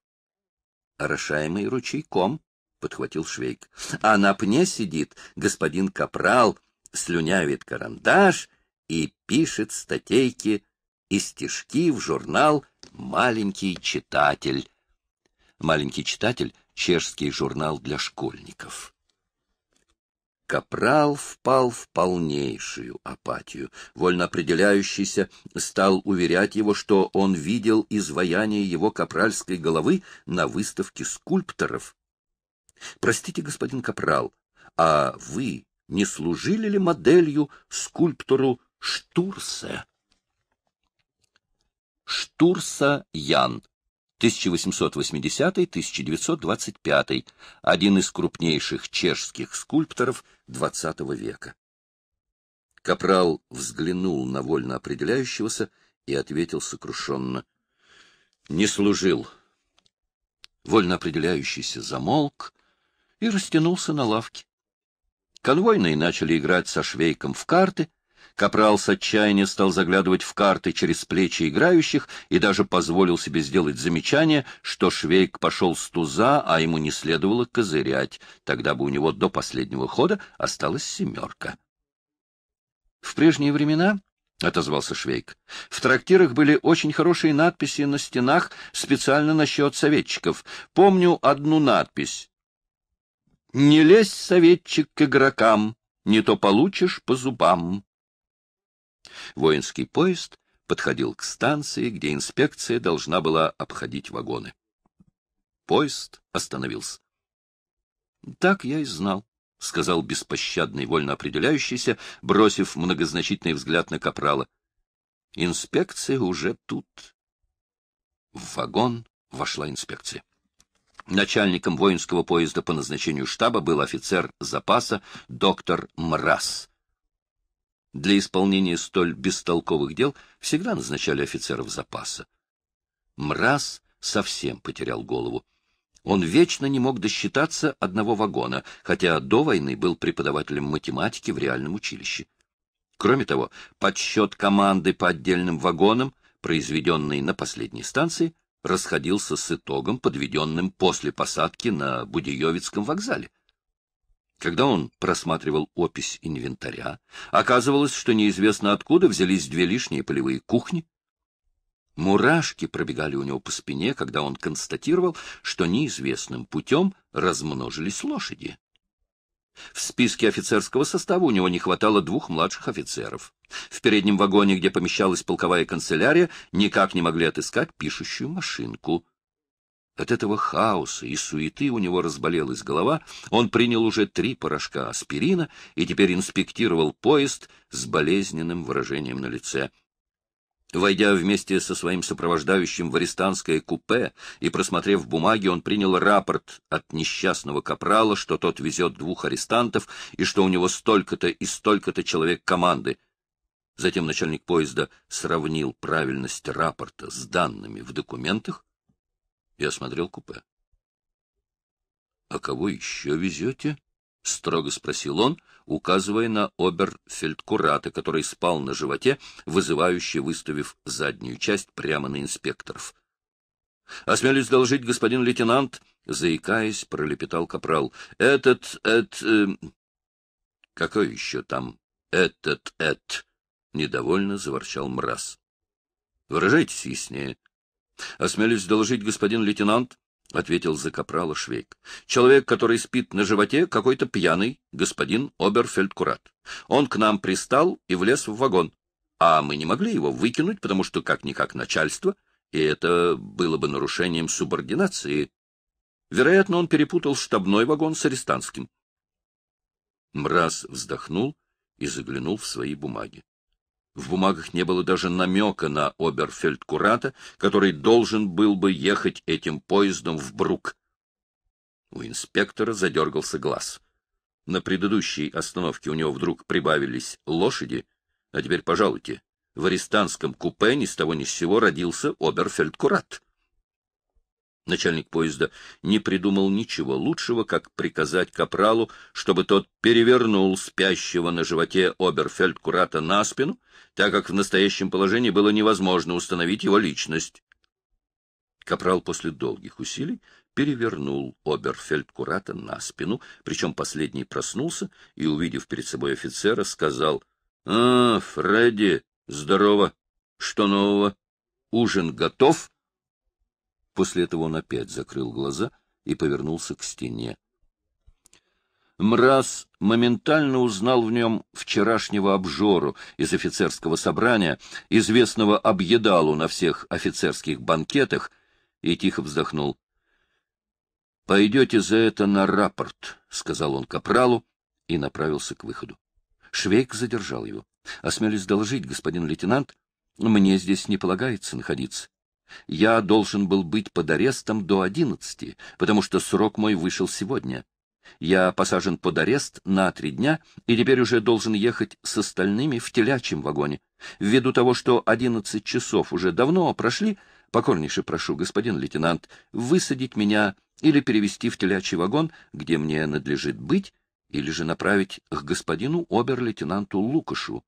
орошаемый ручейком, — подхватил Швейк. — А на пне сидит господин Капрал, слюнявит карандаш и пишет статейки и стишки в журнал «Маленький читатель». «Маленький читатель» — чешский журнал для школьников. Капрал впал в полнейшую апатию. Вольно определяющийся стал уверять его, что он видел изваяние его капральской головы на выставке скульпторов. Простите, господин Капрал, а вы не служили ли моделью скульптору Штурса? Штурса Ян, 1880-1925, один из крупнейших чешских скульпторов XX века. Капрал взглянул на вольно определяющегося и ответил сокрушенно. — Не служил. Вольно определяющийся замолк, и растянулся на лавке. Конвойные начали играть со швейком в карты. Капрал с отчаяния стал заглядывать в карты через плечи играющих и даже позволил себе сделать замечание, что швейк пошел с туза, а ему не следовало козырять. Тогда бы у него до последнего хода осталась семерка. В прежние времена — отозвался Швейк. — В трактирах были очень хорошие надписи на стенах специально насчет советчиков. Помню одну надпись. Не лезь, советчик, к игрокам, не то получишь по зубам. Воинский поезд подходил к станции, где инспекция должна была обходить вагоны. Поезд остановился. — Так я и знал, — сказал беспощадный, вольно определяющийся, бросив многозначительный взгляд на капрала. — Инспекция уже тут. В вагон вошла инспекция. Начальником воинского поезда по назначению штаба был офицер запаса доктор Мраз. Для исполнения столь бестолковых дел всегда назначали офицеров запаса. Мраз совсем потерял голову. Он вечно не мог досчитаться одного вагона, хотя до войны был преподавателем математики в реальном училище. Кроме того, подсчет команды по отдельным вагонам, произведенный на последней станции, расходился с итогом, подведенным после посадки на Будиевицком вокзале. Когда он просматривал опись инвентаря, оказывалось, что неизвестно откуда взялись две лишние полевые кухни. Мурашки пробегали у него по спине, когда он констатировал, что неизвестным путем размножились лошади. В списке офицерского состава у него не хватало двух младших офицеров. В переднем вагоне, где помещалась полковая канцелярия, никак не могли отыскать пишущую машинку. От этого хаоса и суеты у него разболелась голова, он принял уже три порошка аспирина и теперь инспектировал поезд с болезненным выражением на лице. Войдя вместе со своим сопровождающим в арестантское купе и просмотрев бумаги, он принял рапорт от несчастного капрала, что тот везет двух арестантов и что у него столько-то и столько-то человек команды. Затем начальник поезда сравнил правильность рапорта с данными в документах и осмотрел купе. — А кого еще везете? — строго спросил он, указывая на оберфельдкурата, который спал на животе, вызывающе выставив заднюю часть прямо на инспекторов. — Осмелюсь доложить, господин лейтенант, — заикаясь, пролепетал капрал. — Этот, эт... Э... Какой еще там этот, эт? — недовольно заворчал мраз. — Выражайтесь яснее. — Осмелюсь доложить, господин лейтенант, — ответил за капрала Швейк. — Человек, который спит на животе, какой-то пьяный, господин Оберфельдкурат. Он к нам пристал и влез в вагон. А мы не могли его выкинуть, потому что как-никак начальство, и это было бы нарушением субординации. Вероятно, он перепутал штабной вагон с арестантским. Мраз вздохнул и заглянул в свои бумаги. В бумагах не было даже намека на оберфельдкурата, который должен был бы ехать этим поездом в Брук. У инспектора задергался глаз. На предыдущей остановке у него вдруг прибавились лошади, а теперь, пожалуйте, в арестантском купе ни с того ни с сего родился оберфельдкурат. Начальник поезда не придумал ничего лучшего, как приказать капралу, чтобы тот перевернул спящего на животе оберфельдкурата на спину, так как в настоящем положении было невозможно установить его личность. Капрал после долгих усилий перевернул оберфельдкурата на спину, причем последний проснулся и, увидев перед собой офицера, сказал «А, Фредди, здорово! Что нового? Ужин готов?» После этого он опять закрыл глаза и повернулся к стене. Мраз моментально узнал в нем вчерашнего обжору из офицерского собрания, известного объедалу на всех офицерских банкетах, и тихо вздохнул. — Пойдете за это на рапорт, — сказал он капралу и направился к выходу. Швейк задержал его. — Осмелюсь доложить, господин лейтенант, мне здесь не полагается находиться. Я должен был быть под арестом до одиннадцати, потому что срок мой вышел сегодня. Я посажен под арест на три дня и теперь уже должен ехать с остальными в телячьем вагоне. Ввиду того, что одиннадцать часов уже давно прошли, покорнейше прошу, господин лейтенант, высадить меня или перевести в телячий вагон, где мне надлежит быть, или же направить к господину обер-лейтенанту Лукашу.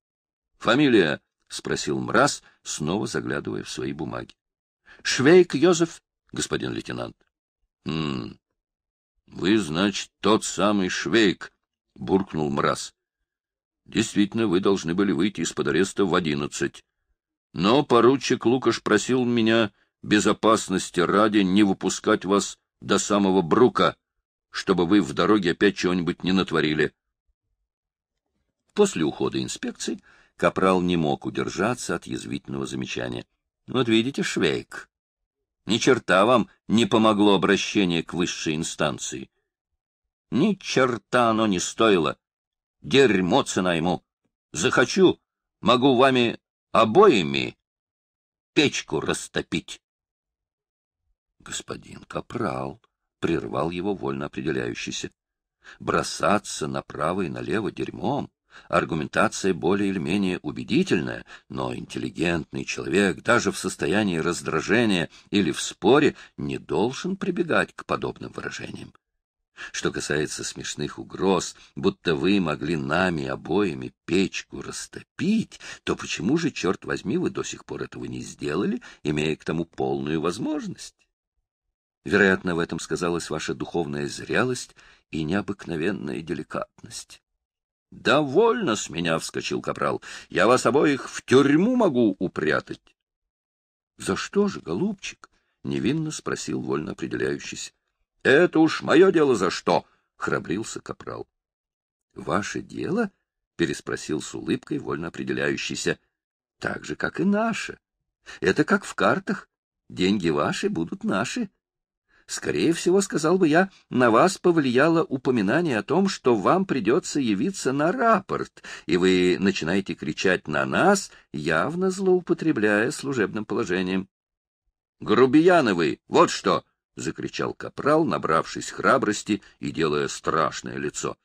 — Фамилия — спросил Мраз, снова заглядывая в свои бумаги. — Швейк Йозеф, господин лейтенант. — Хм, вы, значит, тот самый Швейк, — буркнул Мраз. — Действительно, вы должны были выйти из-под ареста в одиннадцать. Но поручик Лукаш просил меня безопасности ради не выпускать вас до самого Брука, чтобы вы в дороге опять чего-нибудь не натворили. После ухода инспекции Капрал не мог удержаться от язвительного замечания. — Вот видите, Швейк, ни черта вам не помогло обращение к высшей инстанции. Ни черта оно не стоило. Дерьмо цена ему. Захочу, могу вами обоими печку растопить. Господин Капрал прервал его вольно определяющийся. Бросаться направо и налево дерьмом аргументация более или менее убедительная, но интеллигентный человек даже в состоянии раздражения или в споре не должен прибегать к подобным выражениям. Что касается смешных угроз, будто вы могли нами обоими печку растопить, то почему же, черт возьми, вы до сих пор этого не сделали, имея к тому полную возможность? Вероятно, в этом сказалась ваша духовная зрелость и необыкновенная деликатность. — Довольно с меня, — вскочил капрал. — Я вас обоих в тюрьму могу упрятать. — За что же, голубчик? — невинно спросил вольно определяющийся. — Это уж мое дело за что, — храбрился капрал. — Ваше дело? — переспросил с улыбкой вольно определяющийся. — Так же, как и наше. Это как в картах. Деньги ваши будут наши. — Скорее всего, сказал бы я, на вас повлияло упоминание о том, что вам придется явиться на рапорт, и вы начинаете кричать на нас, явно злоупотребляя служебным положением. — Грубияны Вот что! — закричал капрал, набравшись храбрости и делая страшное лицо.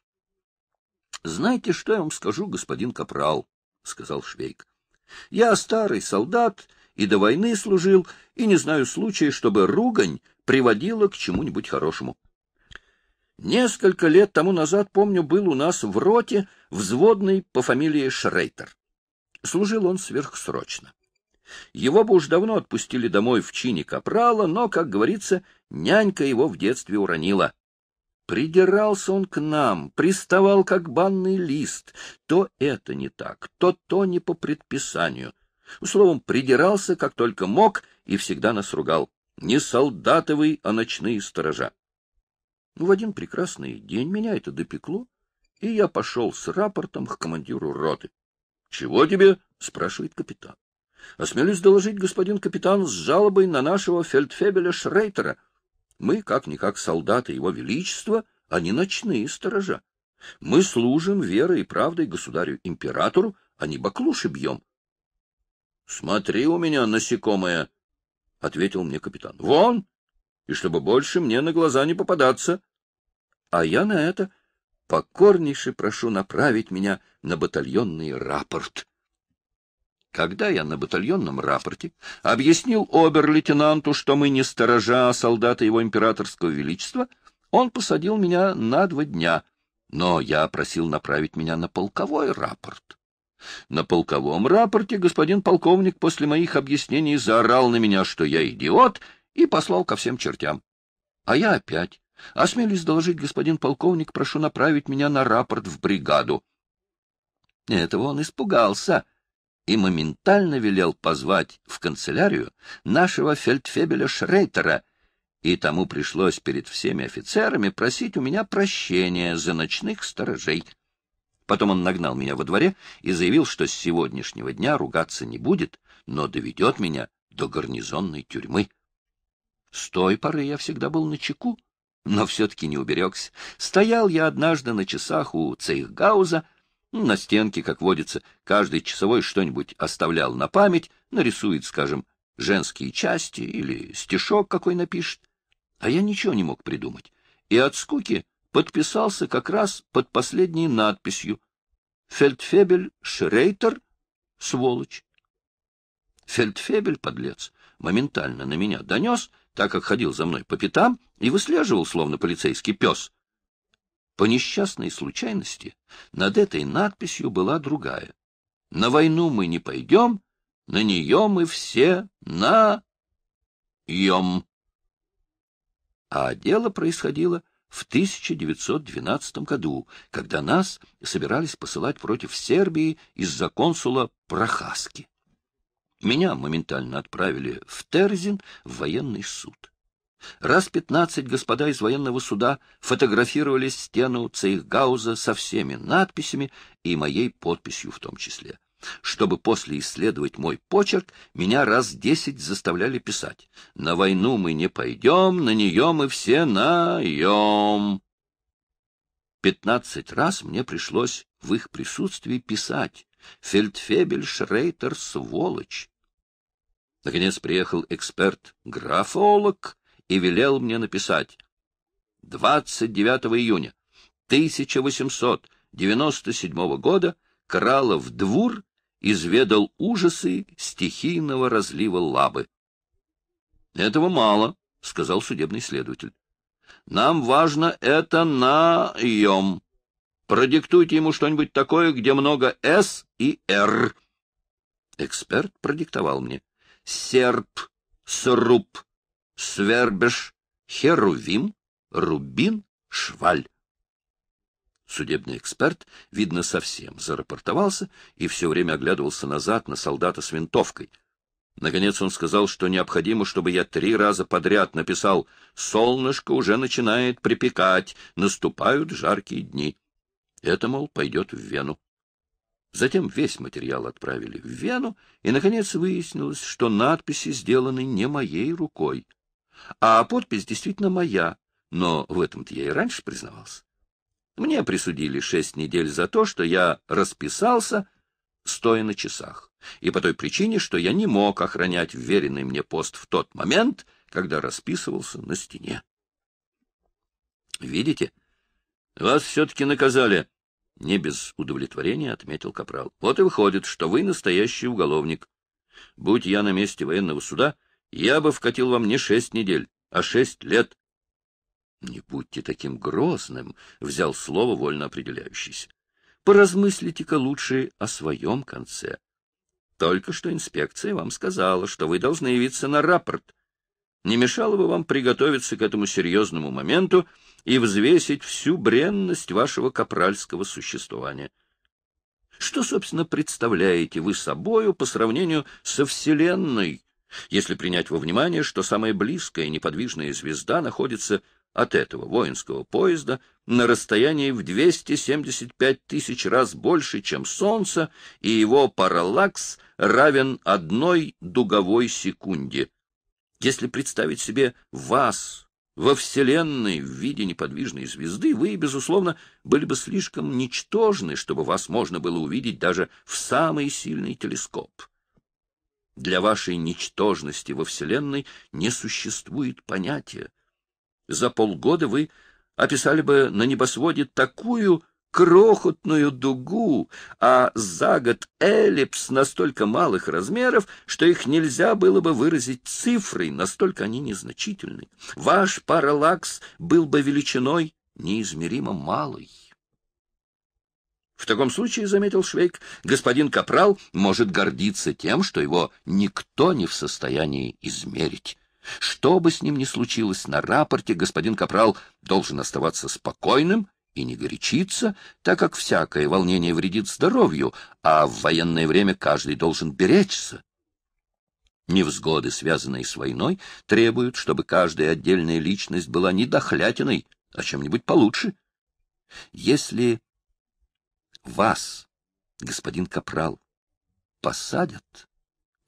— Знаете, что я вам скажу, господин капрал? — сказал Швейк. — Я старый солдат и до войны служил, и не знаю случая, чтобы ругань приводило к чему-нибудь хорошему. Несколько лет тому назад, помню, был у нас в роте взводный по фамилии Шрейтер. Служил он сверхсрочно. Его бы уж давно отпустили домой в чине капрала, но, как говорится, нянька его в детстве уронила. Придирался он к нам, приставал как банный лист. То это не так, то то не по предписанию. Словом, придирался, как только мог, и всегда нас ругал не солдаты а ночные сторожа. в один прекрасный день меня это допекло, и я пошел с рапортом к командиру роты. — Чего тебе? — спрашивает капитан. — Осмелюсь доложить, господин капитан, с жалобой на нашего фельдфебеля Шрейтера. Мы, как-никак, солдаты его величества, а не ночные сторожа. Мы служим верой и правдой государю-императору, а не баклуши бьем. — Смотри у меня, насекомое! ответил мне капитан. — Вон! И чтобы больше мне на глаза не попадаться. А я на это покорнейше прошу направить меня на батальонный рапорт. Когда я на батальонном рапорте объяснил обер-лейтенанту, что мы не сторожа, а солдаты его императорского величества, он посадил меня на два дня, но я просил направить меня на полковой рапорт. На полковом рапорте господин полковник после моих объяснений заорал на меня, что я идиот, и послал ко всем чертям. А я опять. Осмелюсь доложить, господин полковник, прошу направить меня на рапорт в бригаду. Этого он испугался и моментально велел позвать в канцелярию нашего фельдфебеля Шрейтера, и тому пришлось перед всеми офицерами просить у меня прощения за ночных сторожей. Потом он нагнал меня во дворе и заявил, что с сегодняшнего дня ругаться не будет, но доведет меня до гарнизонной тюрьмы. С той поры я всегда был на чеку, но все-таки не уберегся. Стоял я однажды на часах у Цейхгауза, на стенке, как водится, каждый часовой что-нибудь оставлял на память, нарисует, скажем, женские части или стишок какой напишет. А я ничего не мог придумать. И от скуки подписался как раз под последней надписью «Фельдфебель Шрейтер, сволочь». Фельдфебель, подлец, моментально на меня донес, так как ходил за мной по пятам и выслеживал, словно полицейский пес. По несчастной случайности над этой надписью была другая. «На войну мы не пойдем, на нее мы все на... ем». А дело происходило в 1912 году, когда нас собирались посылать против Сербии из-за консула Прохаски. Меня моментально отправили в Терзин в военный суд. Раз пятнадцать господа из военного суда фотографировали стену Цейхгауза со всеми надписями и моей подписью в том числе. Чтобы после исследовать мой почерк, меня раз десять заставляли писать. На войну мы не пойдем, на нее мы все наем. Пятнадцать раз мне пришлось в их присутствии писать. Фельдфебель Шрейтер сволочь. Наконец приехал эксперт-графолог и велел мне написать. 29 июня 1897 года Кралов Двур изведал ужасы стихийного разлива лабы. — Этого мало, — сказал судебный следователь. — Нам важно это наем. Продиктуйте ему что-нибудь такое, где много «С» и «Р». Эксперт продиктовал мне. Серп, сруб, свербеш, херувим, рубин, шваль. Судебный эксперт, видно, совсем зарапортовался и все время оглядывался назад на солдата с винтовкой. Наконец он сказал, что необходимо, чтобы я три раза подряд написал «Солнышко уже начинает припекать, наступают жаркие дни». Это, мол, пойдет в Вену. Затем весь материал отправили в Вену, и, наконец, выяснилось, что надписи сделаны не моей рукой, а подпись действительно моя, но в этом-то я и раньше признавался. Мне присудили шесть недель за то, что я расписался, стоя на часах, и по той причине, что я не мог охранять вверенный мне пост в тот момент, когда расписывался на стене. Видите? Вас все-таки наказали. Не без удовлетворения отметил Капрал. Вот и выходит, что вы настоящий уголовник. Будь я на месте военного суда, я бы вкатил вам не шесть недель, а шесть лет, не будьте таким грозным, взял слово вольно определяющийся. Поразмыслите-ка лучше о своем конце. Только что инспекция вам сказала, что вы должны явиться на рапорт. Не мешало бы вам приготовиться к этому серьезному моменту и взвесить всю бренность вашего капральского существования. Что, собственно, представляете вы собою по сравнению со Вселенной, если принять во внимание, что самая близкая неподвижная звезда находится от этого воинского поезда на расстоянии в 275 тысяч раз больше, чем Солнце, и его параллакс равен одной дуговой секунде. Если представить себе вас во Вселенной в виде неподвижной звезды, вы, безусловно, были бы слишком ничтожны, чтобы вас можно было увидеть даже в самый сильный телескоп. Для вашей ничтожности во Вселенной не существует понятия, за полгода вы описали бы на небосводе такую крохотную дугу, а за год эллипс настолько малых размеров, что их нельзя было бы выразить цифрой, настолько они незначительны. Ваш параллакс был бы величиной неизмеримо малой. В таком случае, — заметил Швейк, — господин Капрал может гордиться тем, что его никто не в состоянии измерить. Что бы с ним ни случилось на рапорте, господин Капрал должен оставаться спокойным и не горячиться, так как всякое волнение вредит здоровью, а в военное время каждый должен беречься. Невзгоды, связанные с войной, требуют, чтобы каждая отдельная личность была не дохлятиной, а чем-нибудь получше. Если вас, господин Капрал, посадят,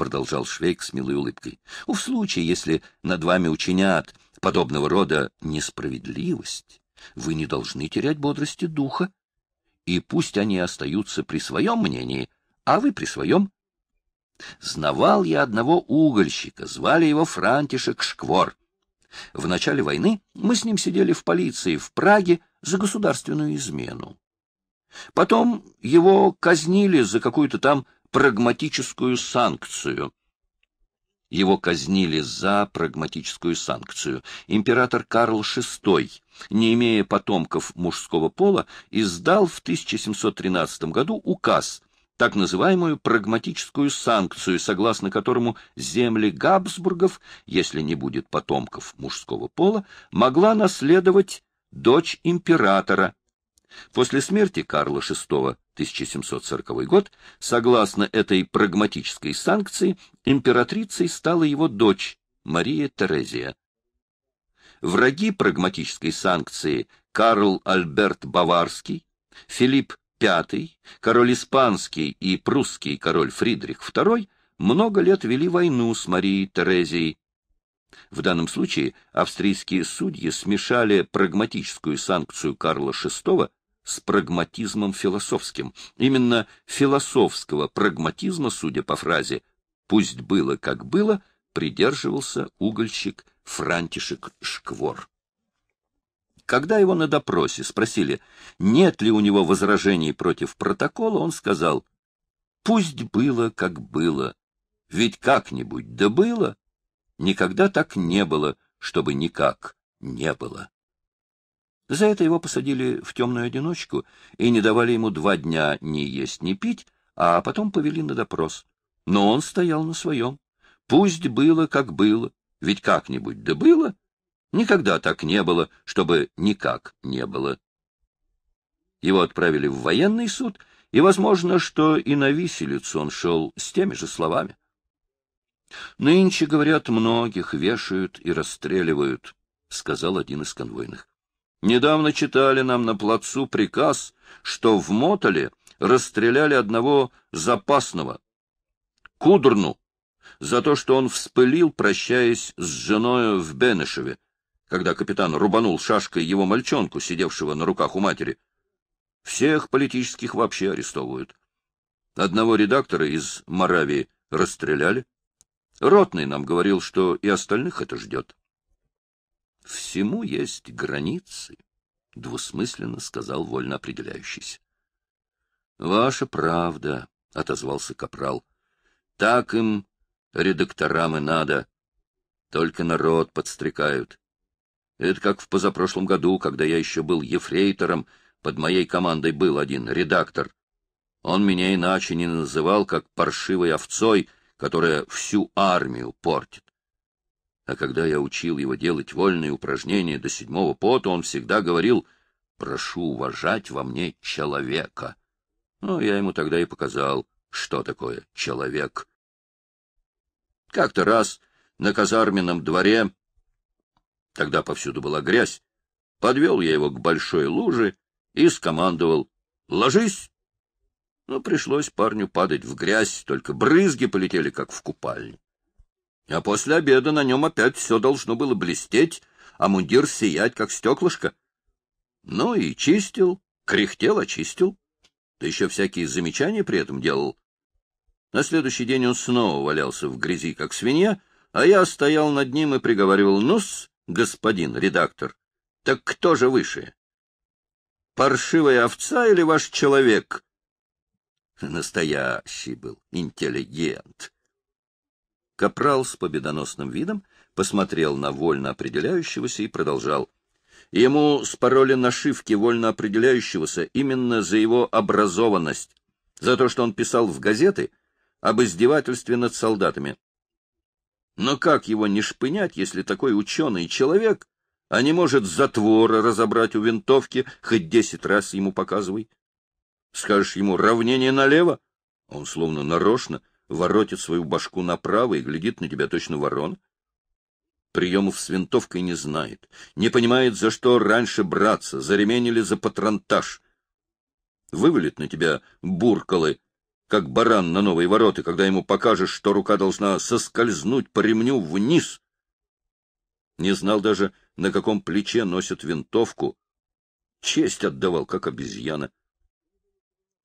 продолжал Швейк с милой улыбкой, — в случае, если над вами учинят подобного рода несправедливость, вы не должны терять бодрости духа. И пусть они остаются при своем мнении, а вы при своем. Знавал я одного угольщика, звали его Франтишек Шквор. В начале войны мы с ним сидели в полиции в Праге за государственную измену. Потом его казнили за какую-то там прагматическую санкцию. Его казнили за прагматическую санкцию. Император Карл VI, не имея потомков мужского пола, издал в 1713 году указ, так называемую прагматическую санкцию, согласно которому земли Габсбургов, если не будет потомков мужского пола, могла наследовать дочь императора. После смерти Карла VI 1740 год, согласно этой прагматической санкции, императрицей стала его дочь Мария Терезия. Враги прагматической санкции Карл Альберт Баварский, Филипп V, король испанский и прусский король Фридрих II много лет вели войну с Марией Терезией. В данном случае австрийские судьи смешали прагматическую санкцию Карла VI с прагматизмом философским. Именно философского прагматизма, судя по фразе «пусть было, как было», придерживался угольщик Франтишек Шквор. Когда его на допросе спросили, нет ли у него возражений против протокола, он сказал, «Пусть было, как было, ведь как-нибудь да было, никогда так не было, чтобы никак не было». За это его посадили в темную одиночку и не давали ему два дня ни есть, ни пить, а потом повели на допрос. Но он стоял на своем. Пусть было, как было, ведь как-нибудь да было. Никогда так не было, чтобы никак не было. Его отправили в военный суд, и, возможно, что и на виселицу он шел с теми же словами. Нынче, говорят, многих вешают и расстреливают, — сказал один из конвойных. Недавно читали нам на плацу приказ, что в Мотоле расстреляли одного запасного, Кудрну, за то, что он вспылил, прощаясь с женою в Бенешеве, когда капитан рубанул шашкой его мальчонку, сидевшего на руках у матери. Всех политических вообще арестовывают. Одного редактора из Моравии расстреляли. Ротный нам говорил, что и остальных это ждет. Всему есть границы, — двусмысленно сказал вольно определяющийся. — Ваша правда, — отозвался капрал. — Так им, редакторам, и надо. Только народ подстрекают. Это как в позапрошлом году, когда я еще был ефрейтором, под моей командой был один редактор. Он меня иначе не называл, как паршивой овцой, которая всю армию портит. А когда я учил его делать вольные упражнения до седьмого пота, он всегда говорил «Прошу уважать во мне человека». Ну, я ему тогда и показал, что такое человек. Как-то раз на казарменном дворе, тогда повсюду была грязь, подвел я его к большой луже и скомандовал «Ложись!». Ну, пришлось парню падать в грязь, только брызги полетели, как в купальне. А после обеда на нем опять все должно было блестеть, а мундир сиять, как стеклышко. Ну и чистил, кряхтел, очистил. Да еще всякие замечания при этом делал. На следующий день он снова валялся в грязи, как свинья, а я стоял над ним и приговаривал, ну господин редактор, так кто же выше? Паршивая овца или ваш человек? Настоящий был интеллигент. Капрал с победоносным видом посмотрел на вольно определяющегося и продолжал. Ему спороли нашивки вольно определяющегося именно за его образованность, за то, что он писал в газеты об издевательстве над солдатами. Но как его не шпынять, если такой ученый человек, а не может затвора разобрать у винтовки, хоть десять раз ему показывай? Скажешь ему «равнение налево», он словно нарочно — воротит свою башку направо и глядит на тебя точно ворон. Приемов с винтовкой не знает, не понимает, за что раньше браться, за ремень или за патронтаж. Вывалит на тебя буркалы, как баран на новые ворота, когда ему покажешь, что рука должна соскользнуть по ремню вниз. Не знал даже, на каком плече носит винтовку. Честь отдавал, как обезьяна.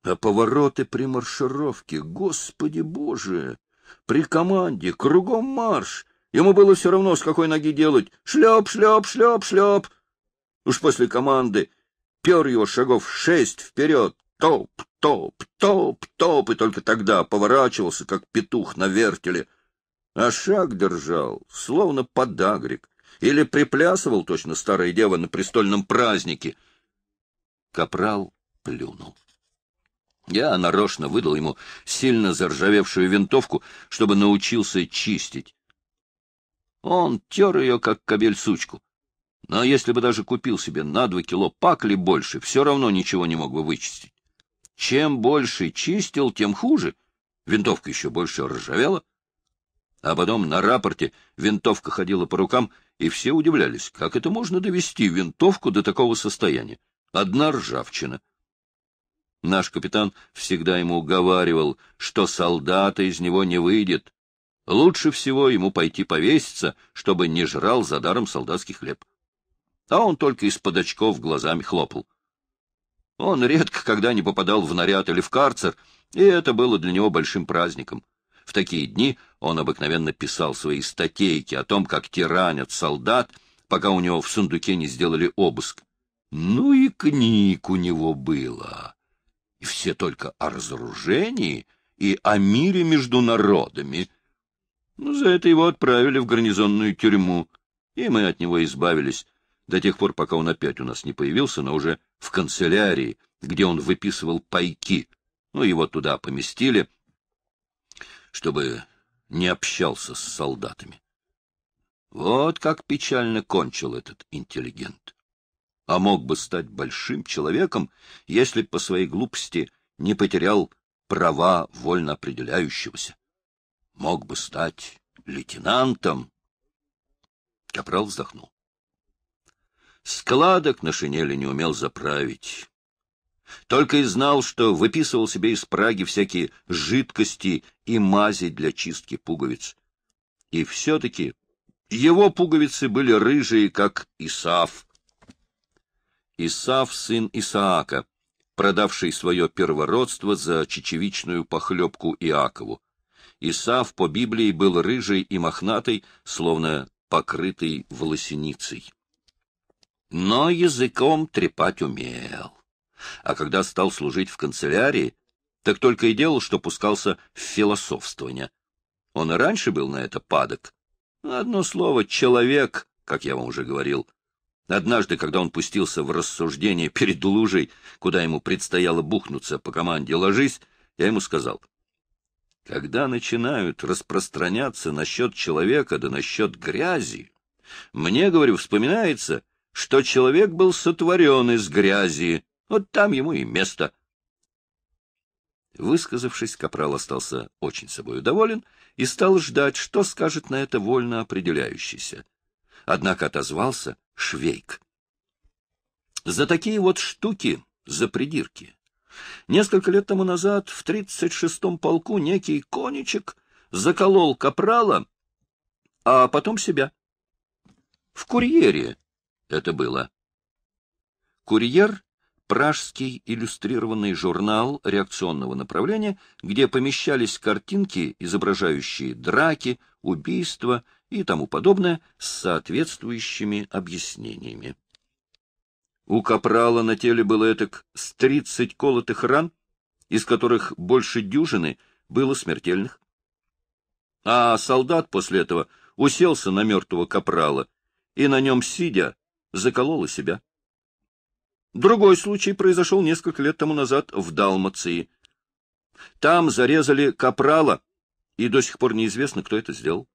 А повороты при маршировке, господи боже! При команде, кругом марш! Ему было все равно, с какой ноги делать. Шлеп, шлеп, шлеп, шлеп! Уж после команды пер его шагов шесть вперед. Топ, топ, топ, топ, и только тогда поворачивался, как петух на вертеле. А шаг держал, словно подагрик, или приплясывал точно старая дева на престольном празднике. Капрал плюнул. Я нарочно выдал ему сильно заржавевшую винтовку, чтобы научился чистить. Он тер ее, как кобель сучку. Но если бы даже купил себе на два кило пакли больше, все равно ничего не мог бы вычистить. Чем больше чистил, тем хуже. Винтовка еще больше ржавела. А потом на рапорте винтовка ходила по рукам, и все удивлялись, как это можно довести винтовку до такого состояния. Одна ржавчина. Наш капитан всегда ему уговаривал, что солдата из него не выйдет. Лучше всего ему пойти повеситься, чтобы не жрал за даром солдатский хлеб. А он только из-под очков глазами хлопал. Он редко когда не попадал в наряд или в карцер, и это было для него большим праздником. В такие дни он обыкновенно писал свои статейки о том, как тиранят солдат, пока у него в сундуке не сделали обыск. Ну и книг у него было и все только о разоружении и о мире между народами. Но ну, за это его отправили в гарнизонную тюрьму, и мы от него избавились до тех пор, пока он опять у нас не появился, но уже в канцелярии, где он выписывал пайки. Ну, его туда поместили, чтобы не общался с солдатами. Вот как печально кончил этот интеллигент а мог бы стать большим человеком, если б по своей глупости не потерял права вольно определяющегося. Мог бы стать лейтенантом. Капрал вздохнул. Складок на шинели не умел заправить. Только и знал, что выписывал себе из Праги всякие жидкости и мази для чистки пуговиц. И все-таки его пуговицы были рыжие, как Исаф, Исав, сын Исаака, продавший свое первородство за чечевичную похлебку Иакову. Исав по Библии был рыжий и мохнатый, словно покрытый волосиницей. Но языком трепать умел. А когда стал служить в канцелярии, так только и делал, что пускался в философствование. Он и раньше был на это падок. Одно слово «человек», как я вам уже говорил, Однажды, когда он пустился в рассуждение перед лужей, куда ему предстояло бухнуться по команде «Ложись», я ему сказал, «Когда начинают распространяться насчет человека да насчет грязи, мне, говорю, вспоминается, что человек был сотворен из грязи, вот там ему и место». Высказавшись, Капрал остался очень собой доволен и стал ждать, что скажет на это вольно определяющийся. Однако отозвался — Швейк. За такие вот штуки, за придирки. Несколько лет тому назад в 36-м полку некий конечек заколол капрала, а потом себя. В курьере это было. Курьер — пражский иллюстрированный журнал реакционного направления, где помещались картинки, изображающие драки, убийства — и тому подобное с соответствующими объяснениями. У капрала на теле было этак с тридцать колотых ран, из которых больше дюжины было смертельных. А солдат после этого уселся на мертвого капрала и на нем, сидя, заколол себя. Другой случай произошел несколько лет тому назад в Далмации. Там зарезали капрала, и до сих пор неизвестно, кто это сделал.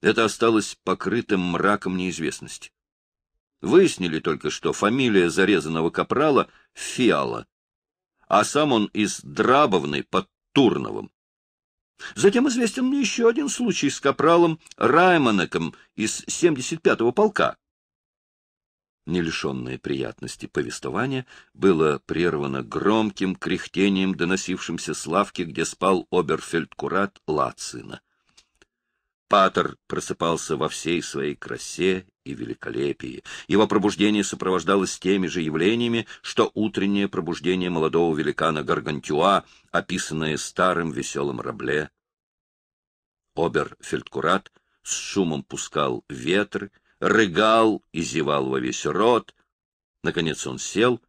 Это осталось покрытым мраком неизвестности. Выяснили только, что фамилия зарезанного капрала — Фиала, а сам он из Драбовны под Турновым. Затем известен мне еще один случай с капралом Райманеком из 75-го полка. Не приятности повествования было прервано громким кряхтением, доносившимся с лавки, где спал оберфельдкурат Лацина. Патер просыпался во всей своей красе и великолепии. Его пробуждение сопровождалось теми же явлениями, что утреннее пробуждение молодого великана Гаргантюа, описанное старым веселым рабле. Обер-фельдкурат с шумом пускал ветры, рыгал и зевал во весь рот. Наконец он сел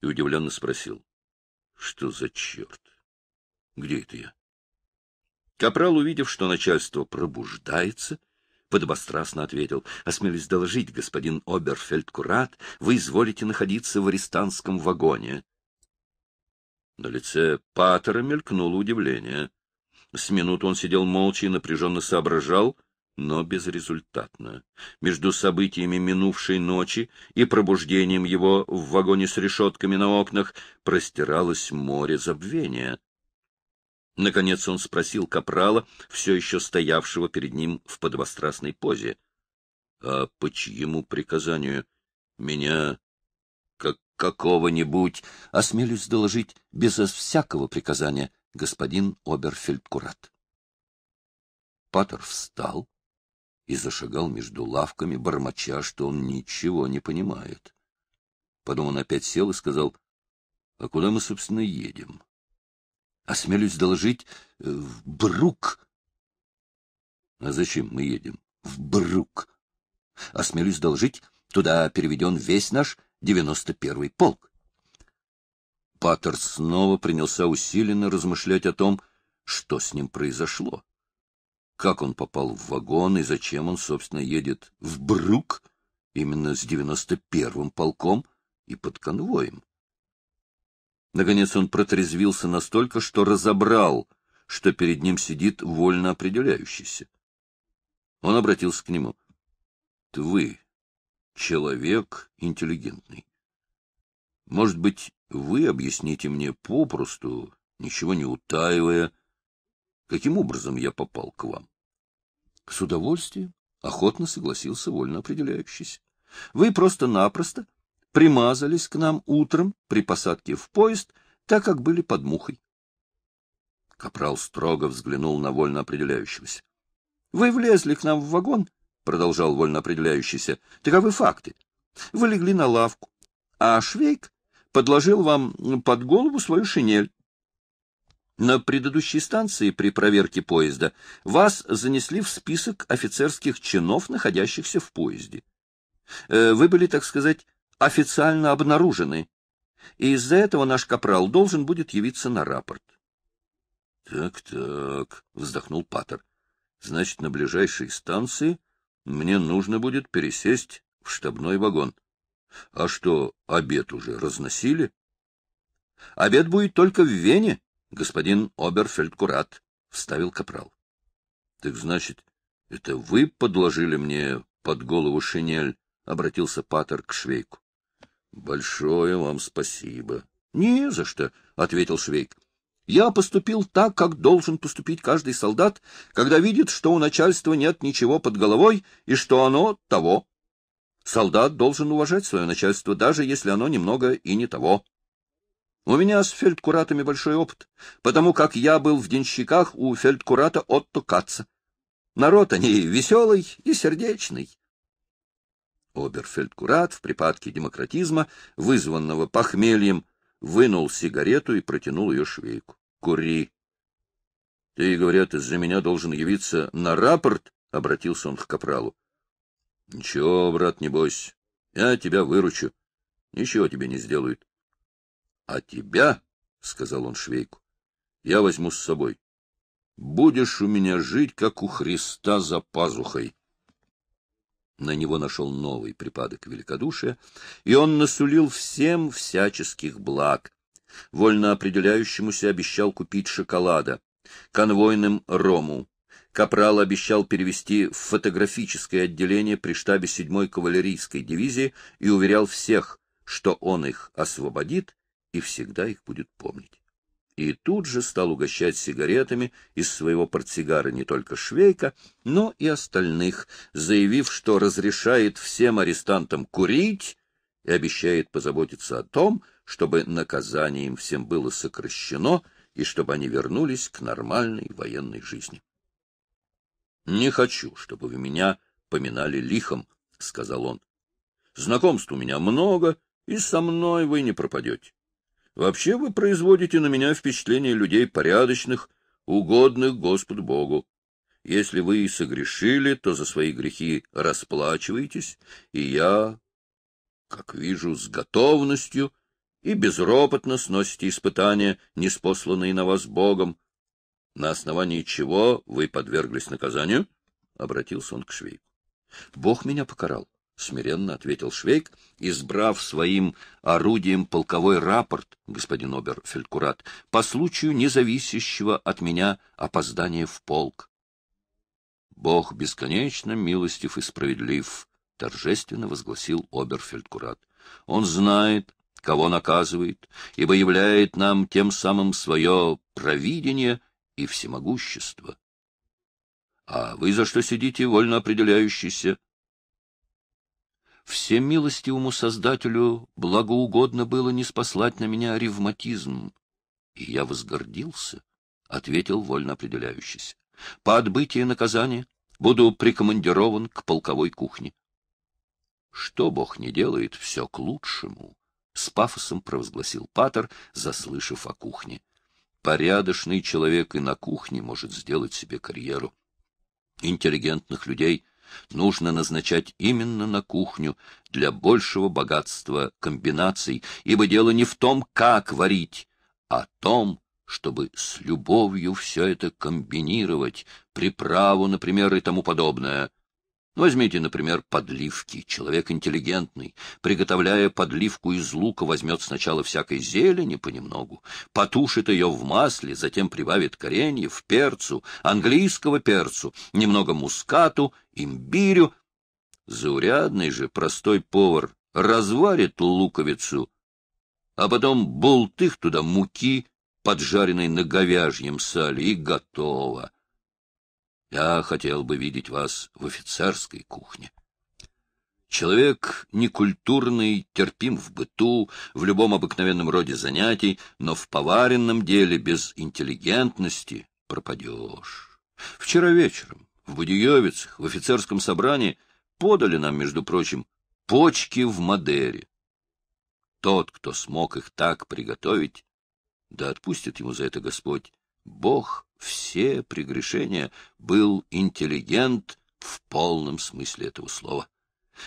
и удивленно спросил. — Что за черт? Где это я? Капрал, увидев, что начальство пробуждается, подобострастно ответил. — Осмелюсь доложить, господин Оберфельдкурат, вы изволите находиться в арестантском вагоне. На лице Паттера мелькнуло удивление. С минут он сидел молча и напряженно соображал, но безрезультатно. Между событиями минувшей ночи и пробуждением его в вагоне с решетками на окнах простиралось море забвения. Наконец он спросил капрала, все еще стоявшего перед ним в подвострастной позе. — А по чьему приказанию меня, как какого-нибудь, осмелюсь доложить, безо всякого приказания, господин Оберфельдкурат? Патер встал и зашагал между лавками, бормоча, что он ничего не понимает. Потом он опять сел и сказал, — А куда мы, собственно, едем? — осмелюсь доложить, э, в Брук. А зачем мы едем? В Брук. Осмелюсь доложить, туда переведен весь наш 91-й полк. Паттер снова принялся усиленно размышлять о том, что с ним произошло. Как он попал в вагон и зачем он, собственно, едет в Брук именно с 91-м полком и под конвоем. Наконец он протрезвился настолько, что разобрал, что перед ним сидит вольно определяющийся. Он обратился к нему. — Ты вы, человек интеллигентный. Может быть, вы объясните мне попросту, ничего не утаивая, каким образом я попал к вам? — С удовольствием, — охотно согласился вольно определяющийся. — Вы просто-напросто примазались к нам утром при посадке в поезд, так как были под мухой. Капрал строго взглянул на вольно определяющегося. — Вы влезли к нам в вагон, — продолжал вольно определяющийся, — таковы факты. Вы легли на лавку, а Швейк подложил вам под голову свою шинель. На предыдущей станции при проверке поезда вас занесли в список офицерских чинов, находящихся в поезде. Э, вы были, так сказать, официально обнаружены, и из-за этого наш капрал должен будет явиться на рапорт. «Так, — Так-так, — вздохнул Паттер, — значит, на ближайшей станции мне нужно будет пересесть в штабной вагон. А что, обед уже разносили? — Обед будет только в Вене, господин Оберфельдкурат, — вставил капрал. — Так значит, это вы подложили мне под голову шинель? — обратился Паттер к швейку. Большое вам спасибо. — Не за что, — ответил Швейк. — Я поступил так, как должен поступить каждый солдат, когда видит, что у начальства нет ничего под головой и что оно того. Солдат должен уважать свое начальство, даже если оно немного и не того. У меня с фельдкуратами большой опыт, потому как я был в денщиках у фельдкурата Отто Каца. Народ они веселый и сердечный. Оберфельдкурат в припадке демократизма, вызванного похмельем, вынул сигарету и протянул ее швейку. — Кури! — Ты, говорят, из-за меня должен явиться на рапорт? — обратился он к капралу. — Ничего, брат, не бойся. Я тебя выручу. Ничего тебе не сделают. — А тебя, — сказал он швейку, — я возьму с собой. Будешь у меня жить, как у Христа за пазухой. На него нашел новый припадок великодушия, и он насулил всем всяческих благ. Вольно определяющемуся обещал купить шоколада, конвойным — рому. Капрал обещал перевести в фотографическое отделение при штабе 7-й кавалерийской дивизии и уверял всех, что он их освободит и всегда их будет помнить и тут же стал угощать сигаретами из своего портсигара не только Швейка, но и остальных, заявив, что разрешает всем арестантам курить и обещает позаботиться о том, чтобы наказание им всем было сокращено и чтобы они вернулись к нормальной военной жизни. «Не хочу, чтобы вы меня поминали лихом», — сказал он. «Знакомств у меня много, и со мной вы не пропадете. Вообще вы производите на меня впечатление людей порядочных, угодных Господу Богу. Если вы и согрешили, то за свои грехи расплачиваетесь, и я, как вижу, с готовностью и безропотно сносите испытания, неспосланные на вас Богом. На основании чего вы подверглись наказанию? — обратился он к швейку. — Бог меня покарал. — смиренно ответил Швейк, избрав своим орудием полковой рапорт, господин обер по случаю независящего от меня опоздания в полк. — Бог бесконечно милостив и справедлив, — торжественно возгласил Оберфельдкурат: Он знает, кого наказывает, ибо являет нам тем самым свое провидение и всемогущество. — А вы за что сидите, вольно определяющийся? — всемилостивому Создателю благоугодно было не спаслать на меня ревматизм. И я возгордился, — ответил вольно определяющийся. — По отбытии наказания буду прикомандирован к полковой кухне. Что Бог не делает, все к лучшему, — с пафосом провозгласил Патер, заслышав о кухне. Порядочный человек и на кухне может сделать себе карьеру. Интеллигентных людей — нужно назначать именно на кухню для большего богатства комбинаций, ибо дело не в том, как варить, а в том, чтобы с любовью все это комбинировать, приправу, например, и тому подобное. Возьмите, например, подливки. Человек интеллигентный, приготовляя подливку из лука, возьмет сначала всякой зелени понемногу, потушит ее в масле, затем прибавит кореньев, перцу, английского перцу, немного мускату, имбирю. Заурядный же простой повар разварит луковицу, а потом болтых туда муки, поджаренной на говяжьем сале, и готово. Я хотел бы видеть вас в офицерской кухне. Человек некультурный, терпим в быту, в любом обыкновенном роде занятий, но в поваренном деле без интеллигентности пропадешь. Вчера вечером в Будиевицах в офицерском собрании подали нам, между прочим, почки в Мадере. Тот, кто смог их так приготовить, да отпустит ему за это Господь, Бог все прегрешения был интеллигент в полном смысле этого слова.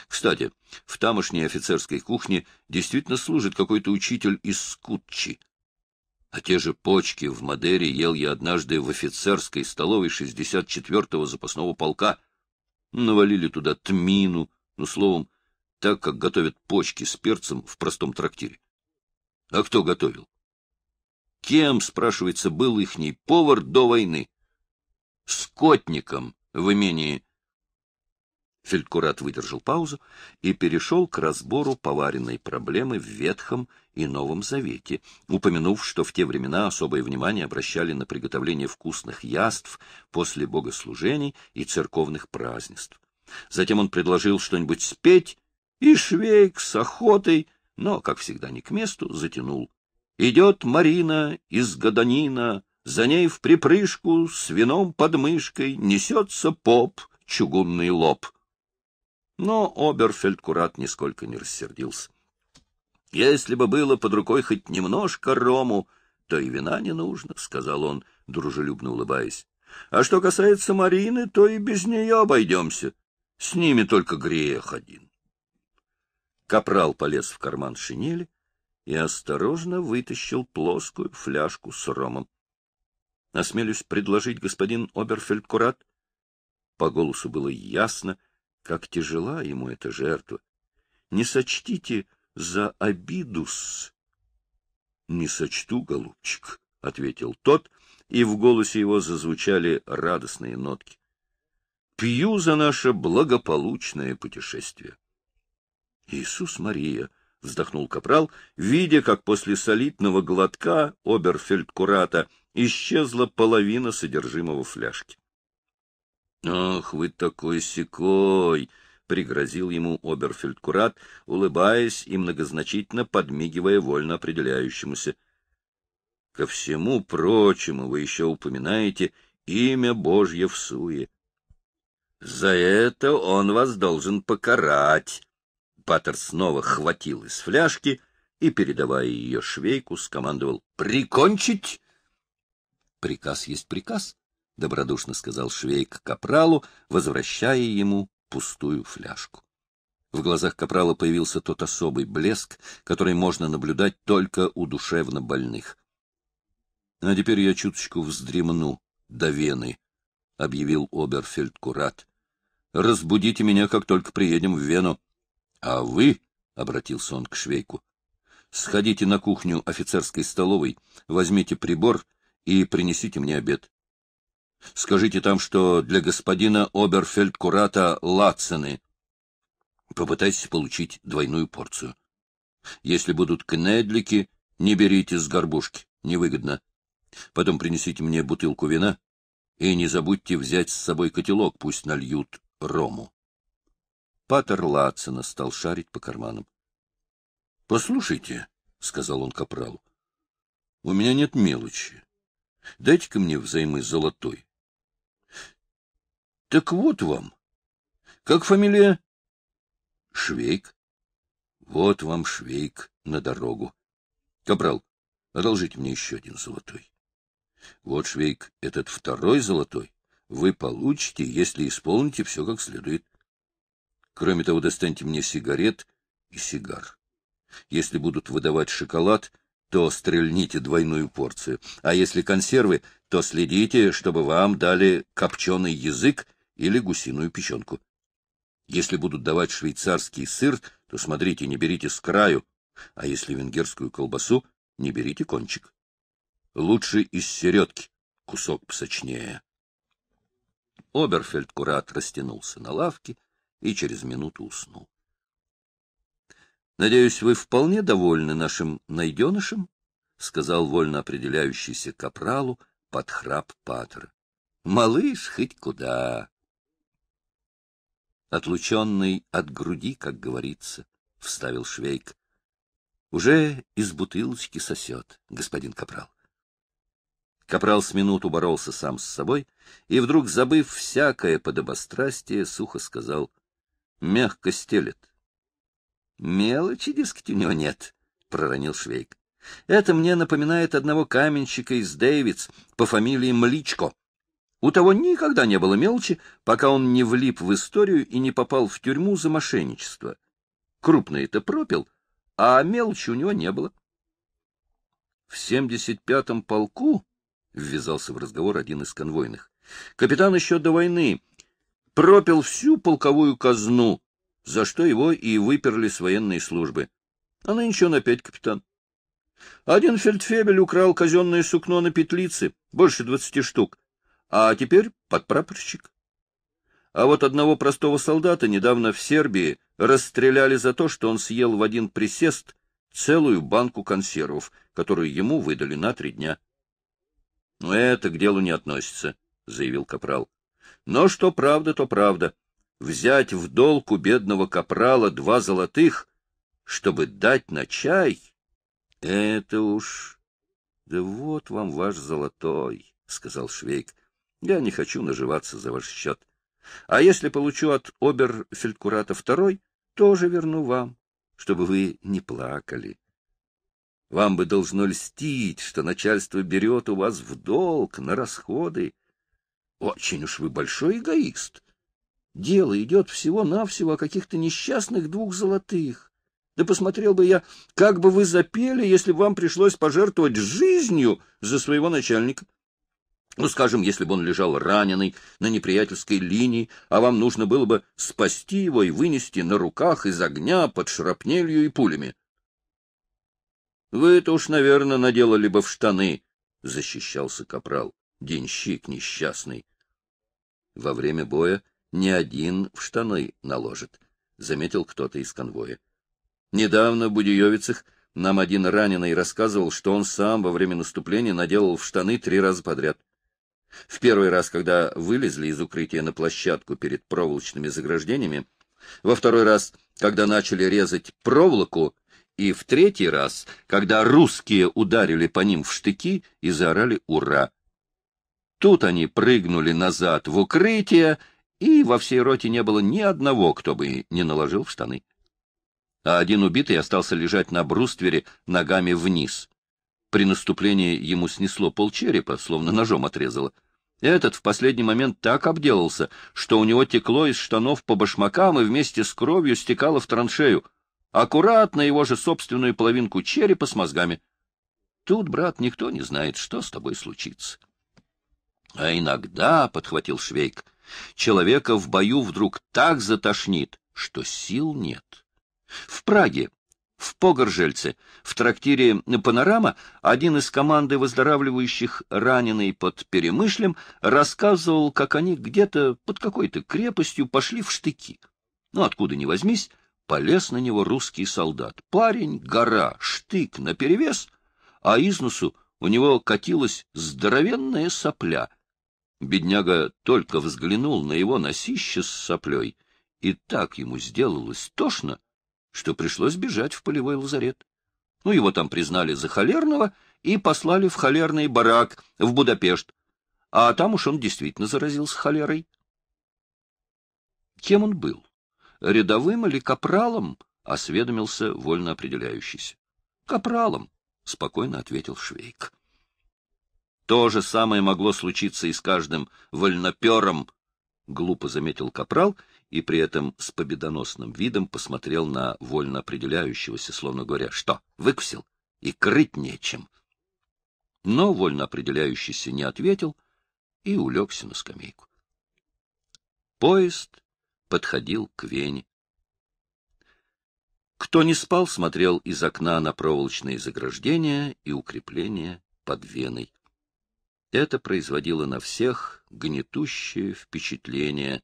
Кстати, в тамошней офицерской кухне действительно служит какой-то учитель из Скутчи. А те же почки в Мадере ел я однажды в офицерской столовой 64-го запасного полка. Навалили туда тмину, ну, словом, так, как готовят почки с перцем в простом трактире. А кто готовил? Кем, спрашивается, был ихний повар до войны? Скотником в имении. Фельдкурат выдержал паузу и перешел к разбору поваренной проблемы в Ветхом и Новом Завете, упомянув, что в те времена особое внимание обращали на приготовление вкусных яств после богослужений и церковных празднеств. Затем он предложил что-нибудь спеть, и Швейк с охотой, но, как всегда, не к месту, затянул Идет Марина из Гаданина, за ней в припрыжку с вином под мышкой несется поп, чугунный лоб. Но Оберфельдкурат нисколько не рассердился. Если бы было под рукой хоть немножко рому, то и вина не нужно, — сказал он, дружелюбно улыбаясь. А что касается Марины, то и без нее обойдемся. С ними только грех один. Капрал полез в карман шинели, и осторожно вытащил плоскую фляжку с ромом. Осмелюсь предложить, господин Оберфельдкурат. По голосу было ясно, как тяжела ему эта жертва. Не сочтите за обидус. — Не сочту, голубчик, — ответил тот, и в голосе его зазвучали радостные нотки. — Пью за наше благополучное путешествие. — Иисус Мария! —— вздохнул капрал, видя, как после солидного глотка оберфельдкурата исчезла половина содержимого фляжки. — Ах, вы такой секой! — пригрозил ему оберфельдкурат, улыбаясь и многозначительно подмигивая вольно определяющемуся. — Ко всему прочему вы еще упоминаете имя Божье в суе. — За это он вас должен покарать! Паттер снова хватил из фляжки и, передавая ее швейку, скомандовал «Прикончить!» «Приказ есть приказ», — добродушно сказал швейк капралу, возвращая ему пустую фляжку. В глазах капрала появился тот особый блеск, который можно наблюдать только у душевно больных. — А теперь я чуточку вздремну до Вены, — объявил Оберфельд Курат. — Разбудите меня, как только приедем в Вену. — А вы, — обратился он к швейку, — сходите на кухню офицерской столовой, возьмите прибор и принесите мне обед. Скажите там, что для господина Оберфельдкурата Лацены. Попытайтесь получить двойную порцию. Если будут кнедлики, не берите с горбушки, невыгодно. Потом принесите мне бутылку вина и не забудьте взять с собой котелок, пусть нальют рому. Патер Лацина стал шарить по карманам. — Послушайте, — сказал он капралу, — у меня нет мелочи. Дайте-ка мне взаймы золотой. — Так вот вам. Как фамилия? — Швейк. — Вот вам Швейк на дорогу. — Капрал, одолжите мне еще один золотой. — Вот, Швейк, этот второй золотой вы получите, если исполните все как следует. Кроме того, достаньте мне сигарет и сигар. Если будут выдавать шоколад, то стрельните двойную порцию. А если консервы, то следите, чтобы вам дали копченый язык или гусиную печенку. Если будут давать швейцарский сыр, то смотрите, не берите с краю, а если венгерскую колбасу, не берите кончик. Лучше из середки, кусок посочнее. Оберфельдкурат растянулся на лавке, и через минуту уснул. «Надеюсь, вы вполне довольны нашим найденышем?» — сказал вольно определяющийся капралу под храп Патра. «Малыш хоть куда!» «Отлученный от груди, как говорится», — вставил Швейк. «Уже из бутылочки сосет, господин капрал». Капрал с минуту боролся сам с собой и, вдруг забыв всякое подобострастие, сухо сказал — мягко стелет. — Мелочи, дескать, у него нет, — проронил Швейк. — Это мне напоминает одного каменщика из Дэвидс по фамилии Мличко. У того никогда не было мелочи, пока он не влип в историю и не попал в тюрьму за мошенничество. Крупные-то пропил, а мелочи у него не было. — В семьдесят пятом полку, — ввязался в разговор один из конвойных, — капитан еще до войны пропил всю полковую казну, за что его и выперли с военной службы. А нынче он опять капитан. Один фельдфебель украл казенное сукно на петлице, больше двадцати штук, а теперь подпрапорщик. А вот одного простого солдата недавно в Сербии расстреляли за то, что он съел в один присест целую банку консервов, которую ему выдали на три дня. — Это к делу не относится, — заявил Капрал. Но что правда, то правда. Взять в долг у бедного капрала два золотых, чтобы дать на чай, это уж... Да вот вам ваш золотой, — сказал Швейк. Я не хочу наживаться за ваш счет. А если получу от оберфельдкурата второй, тоже верну вам, чтобы вы не плакали. Вам бы должно льстить, что начальство берет у вас в долг на расходы. Очень уж вы большой эгоист. Дело идет всего-навсего о каких-то несчастных двух золотых. Да посмотрел бы я, как бы вы запели, если бы вам пришлось пожертвовать жизнью за своего начальника. Ну, скажем, если бы он лежал раненый на неприятельской линии, а вам нужно было бы спасти его и вынести на руках из огня под шрапнелью и пулями. вы это уж, наверное, наделали бы в штаны, — защищался капрал, денщик несчастный. Во время боя ни один в штаны наложит, — заметил кто-то из конвоя. Недавно в Будиевицах нам один раненый рассказывал, что он сам во время наступления наделал в штаны три раза подряд. В первый раз, когда вылезли из укрытия на площадку перед проволочными заграждениями, во второй раз, когда начали резать проволоку, и в третий раз, когда русские ударили по ним в штыки и заорали «Ура!». Тут они прыгнули назад в укрытие, и во всей роте не было ни одного, кто бы не наложил в штаны. А один убитый остался лежать на бруствере ногами вниз. При наступлении ему снесло полчерепа, словно ножом отрезало. Этот в последний момент так обделался, что у него текло из штанов по башмакам и вместе с кровью стекало в траншею. Аккуратно его же собственную половинку черепа с мозгами. Тут, брат, никто не знает, что с тобой случится. А иногда, — подхватил Швейк, — человека в бою вдруг так затошнит, что сил нет. В Праге, в Погоржельце, в трактире «Панорама» один из команды выздоравливающих, раненый под Перемышлем, рассказывал, как они где-то под какой-то крепостью пошли в штыки. Ну, откуда ни возьмись, полез на него русский солдат. Парень, гора, штык наперевес, а из носу у него катилась здоровенная сопля — Бедняга только взглянул на его носище с соплей, и так ему сделалось тошно, что пришлось бежать в полевой лазарет. Ну, его там признали за холерного и послали в холерный барак в Будапешт. А там уж он действительно заразился холерой. Кем он был? Рядовым или капралом? — осведомился вольно определяющийся. — Капралом, — спокойно ответил Швейк. То же самое могло случиться и с каждым вольнопером, — глупо заметил Капрал и при этом с победоносным видом посмотрел на вольно определяющегося, словно говоря, что, выкусил, и крыть нечем. Но вольно определяющийся не ответил и улегся на скамейку. Поезд подходил к Вене. Кто не спал, смотрел из окна на проволочные заграждения и укрепления под Веной. Это производило на всех гнетущее впечатление.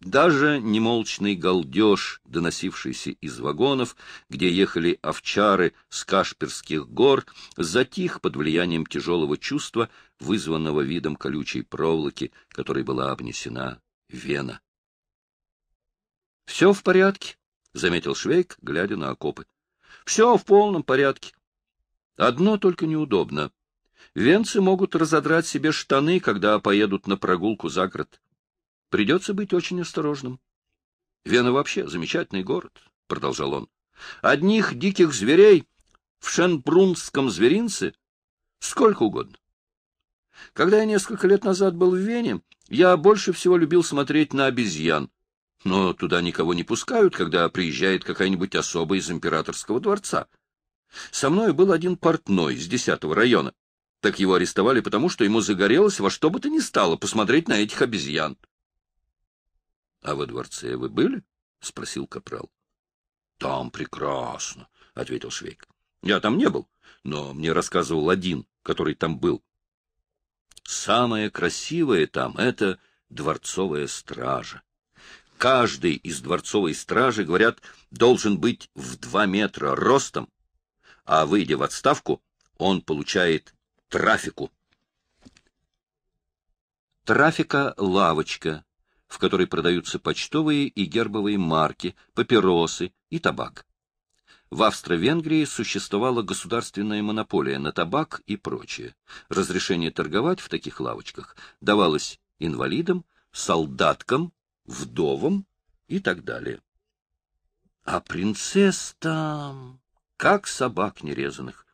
Даже немолчный галдеж, доносившийся из вагонов, где ехали овчары с Кашперских гор, затих под влиянием тяжелого чувства, вызванного видом колючей проволоки, которой была обнесена вена. — Все в порядке, — заметил Швейк, глядя на окопы. — Все в полном порядке. Одно только неудобно. Венцы могут разодрать себе штаны, когда поедут на прогулку за город. Придется быть очень осторожным. Вена вообще замечательный город, — продолжал он. Одних диких зверей в Шенбрунском зверинце сколько угодно. Когда я несколько лет назад был в Вене, я больше всего любил смотреть на обезьян. Но туда никого не пускают, когда приезжает какая-нибудь особа из императорского дворца. Со мной был один портной из десятого района. Так его арестовали потому, что ему загорелось во что бы то ни стало посмотреть на этих обезьян. — А во дворце вы были? — спросил Капрал. — Там прекрасно, — ответил Швейк. — Я там не был, но мне рассказывал один, который там был. Самое красивое там — это дворцовая стража. Каждый из дворцовой стражи, говорят, должен быть в два метра ростом, а, выйдя в отставку, он получает Трафику. Трафика — лавочка, в которой продаются почтовые и гербовые марки, папиросы и табак. В Австро-Венгрии существовала государственная монополия на табак и прочее. Разрешение торговать в таких лавочках давалось инвалидам, солдаткам, вдовам и так далее. А принцесс там, как собак нерезанных.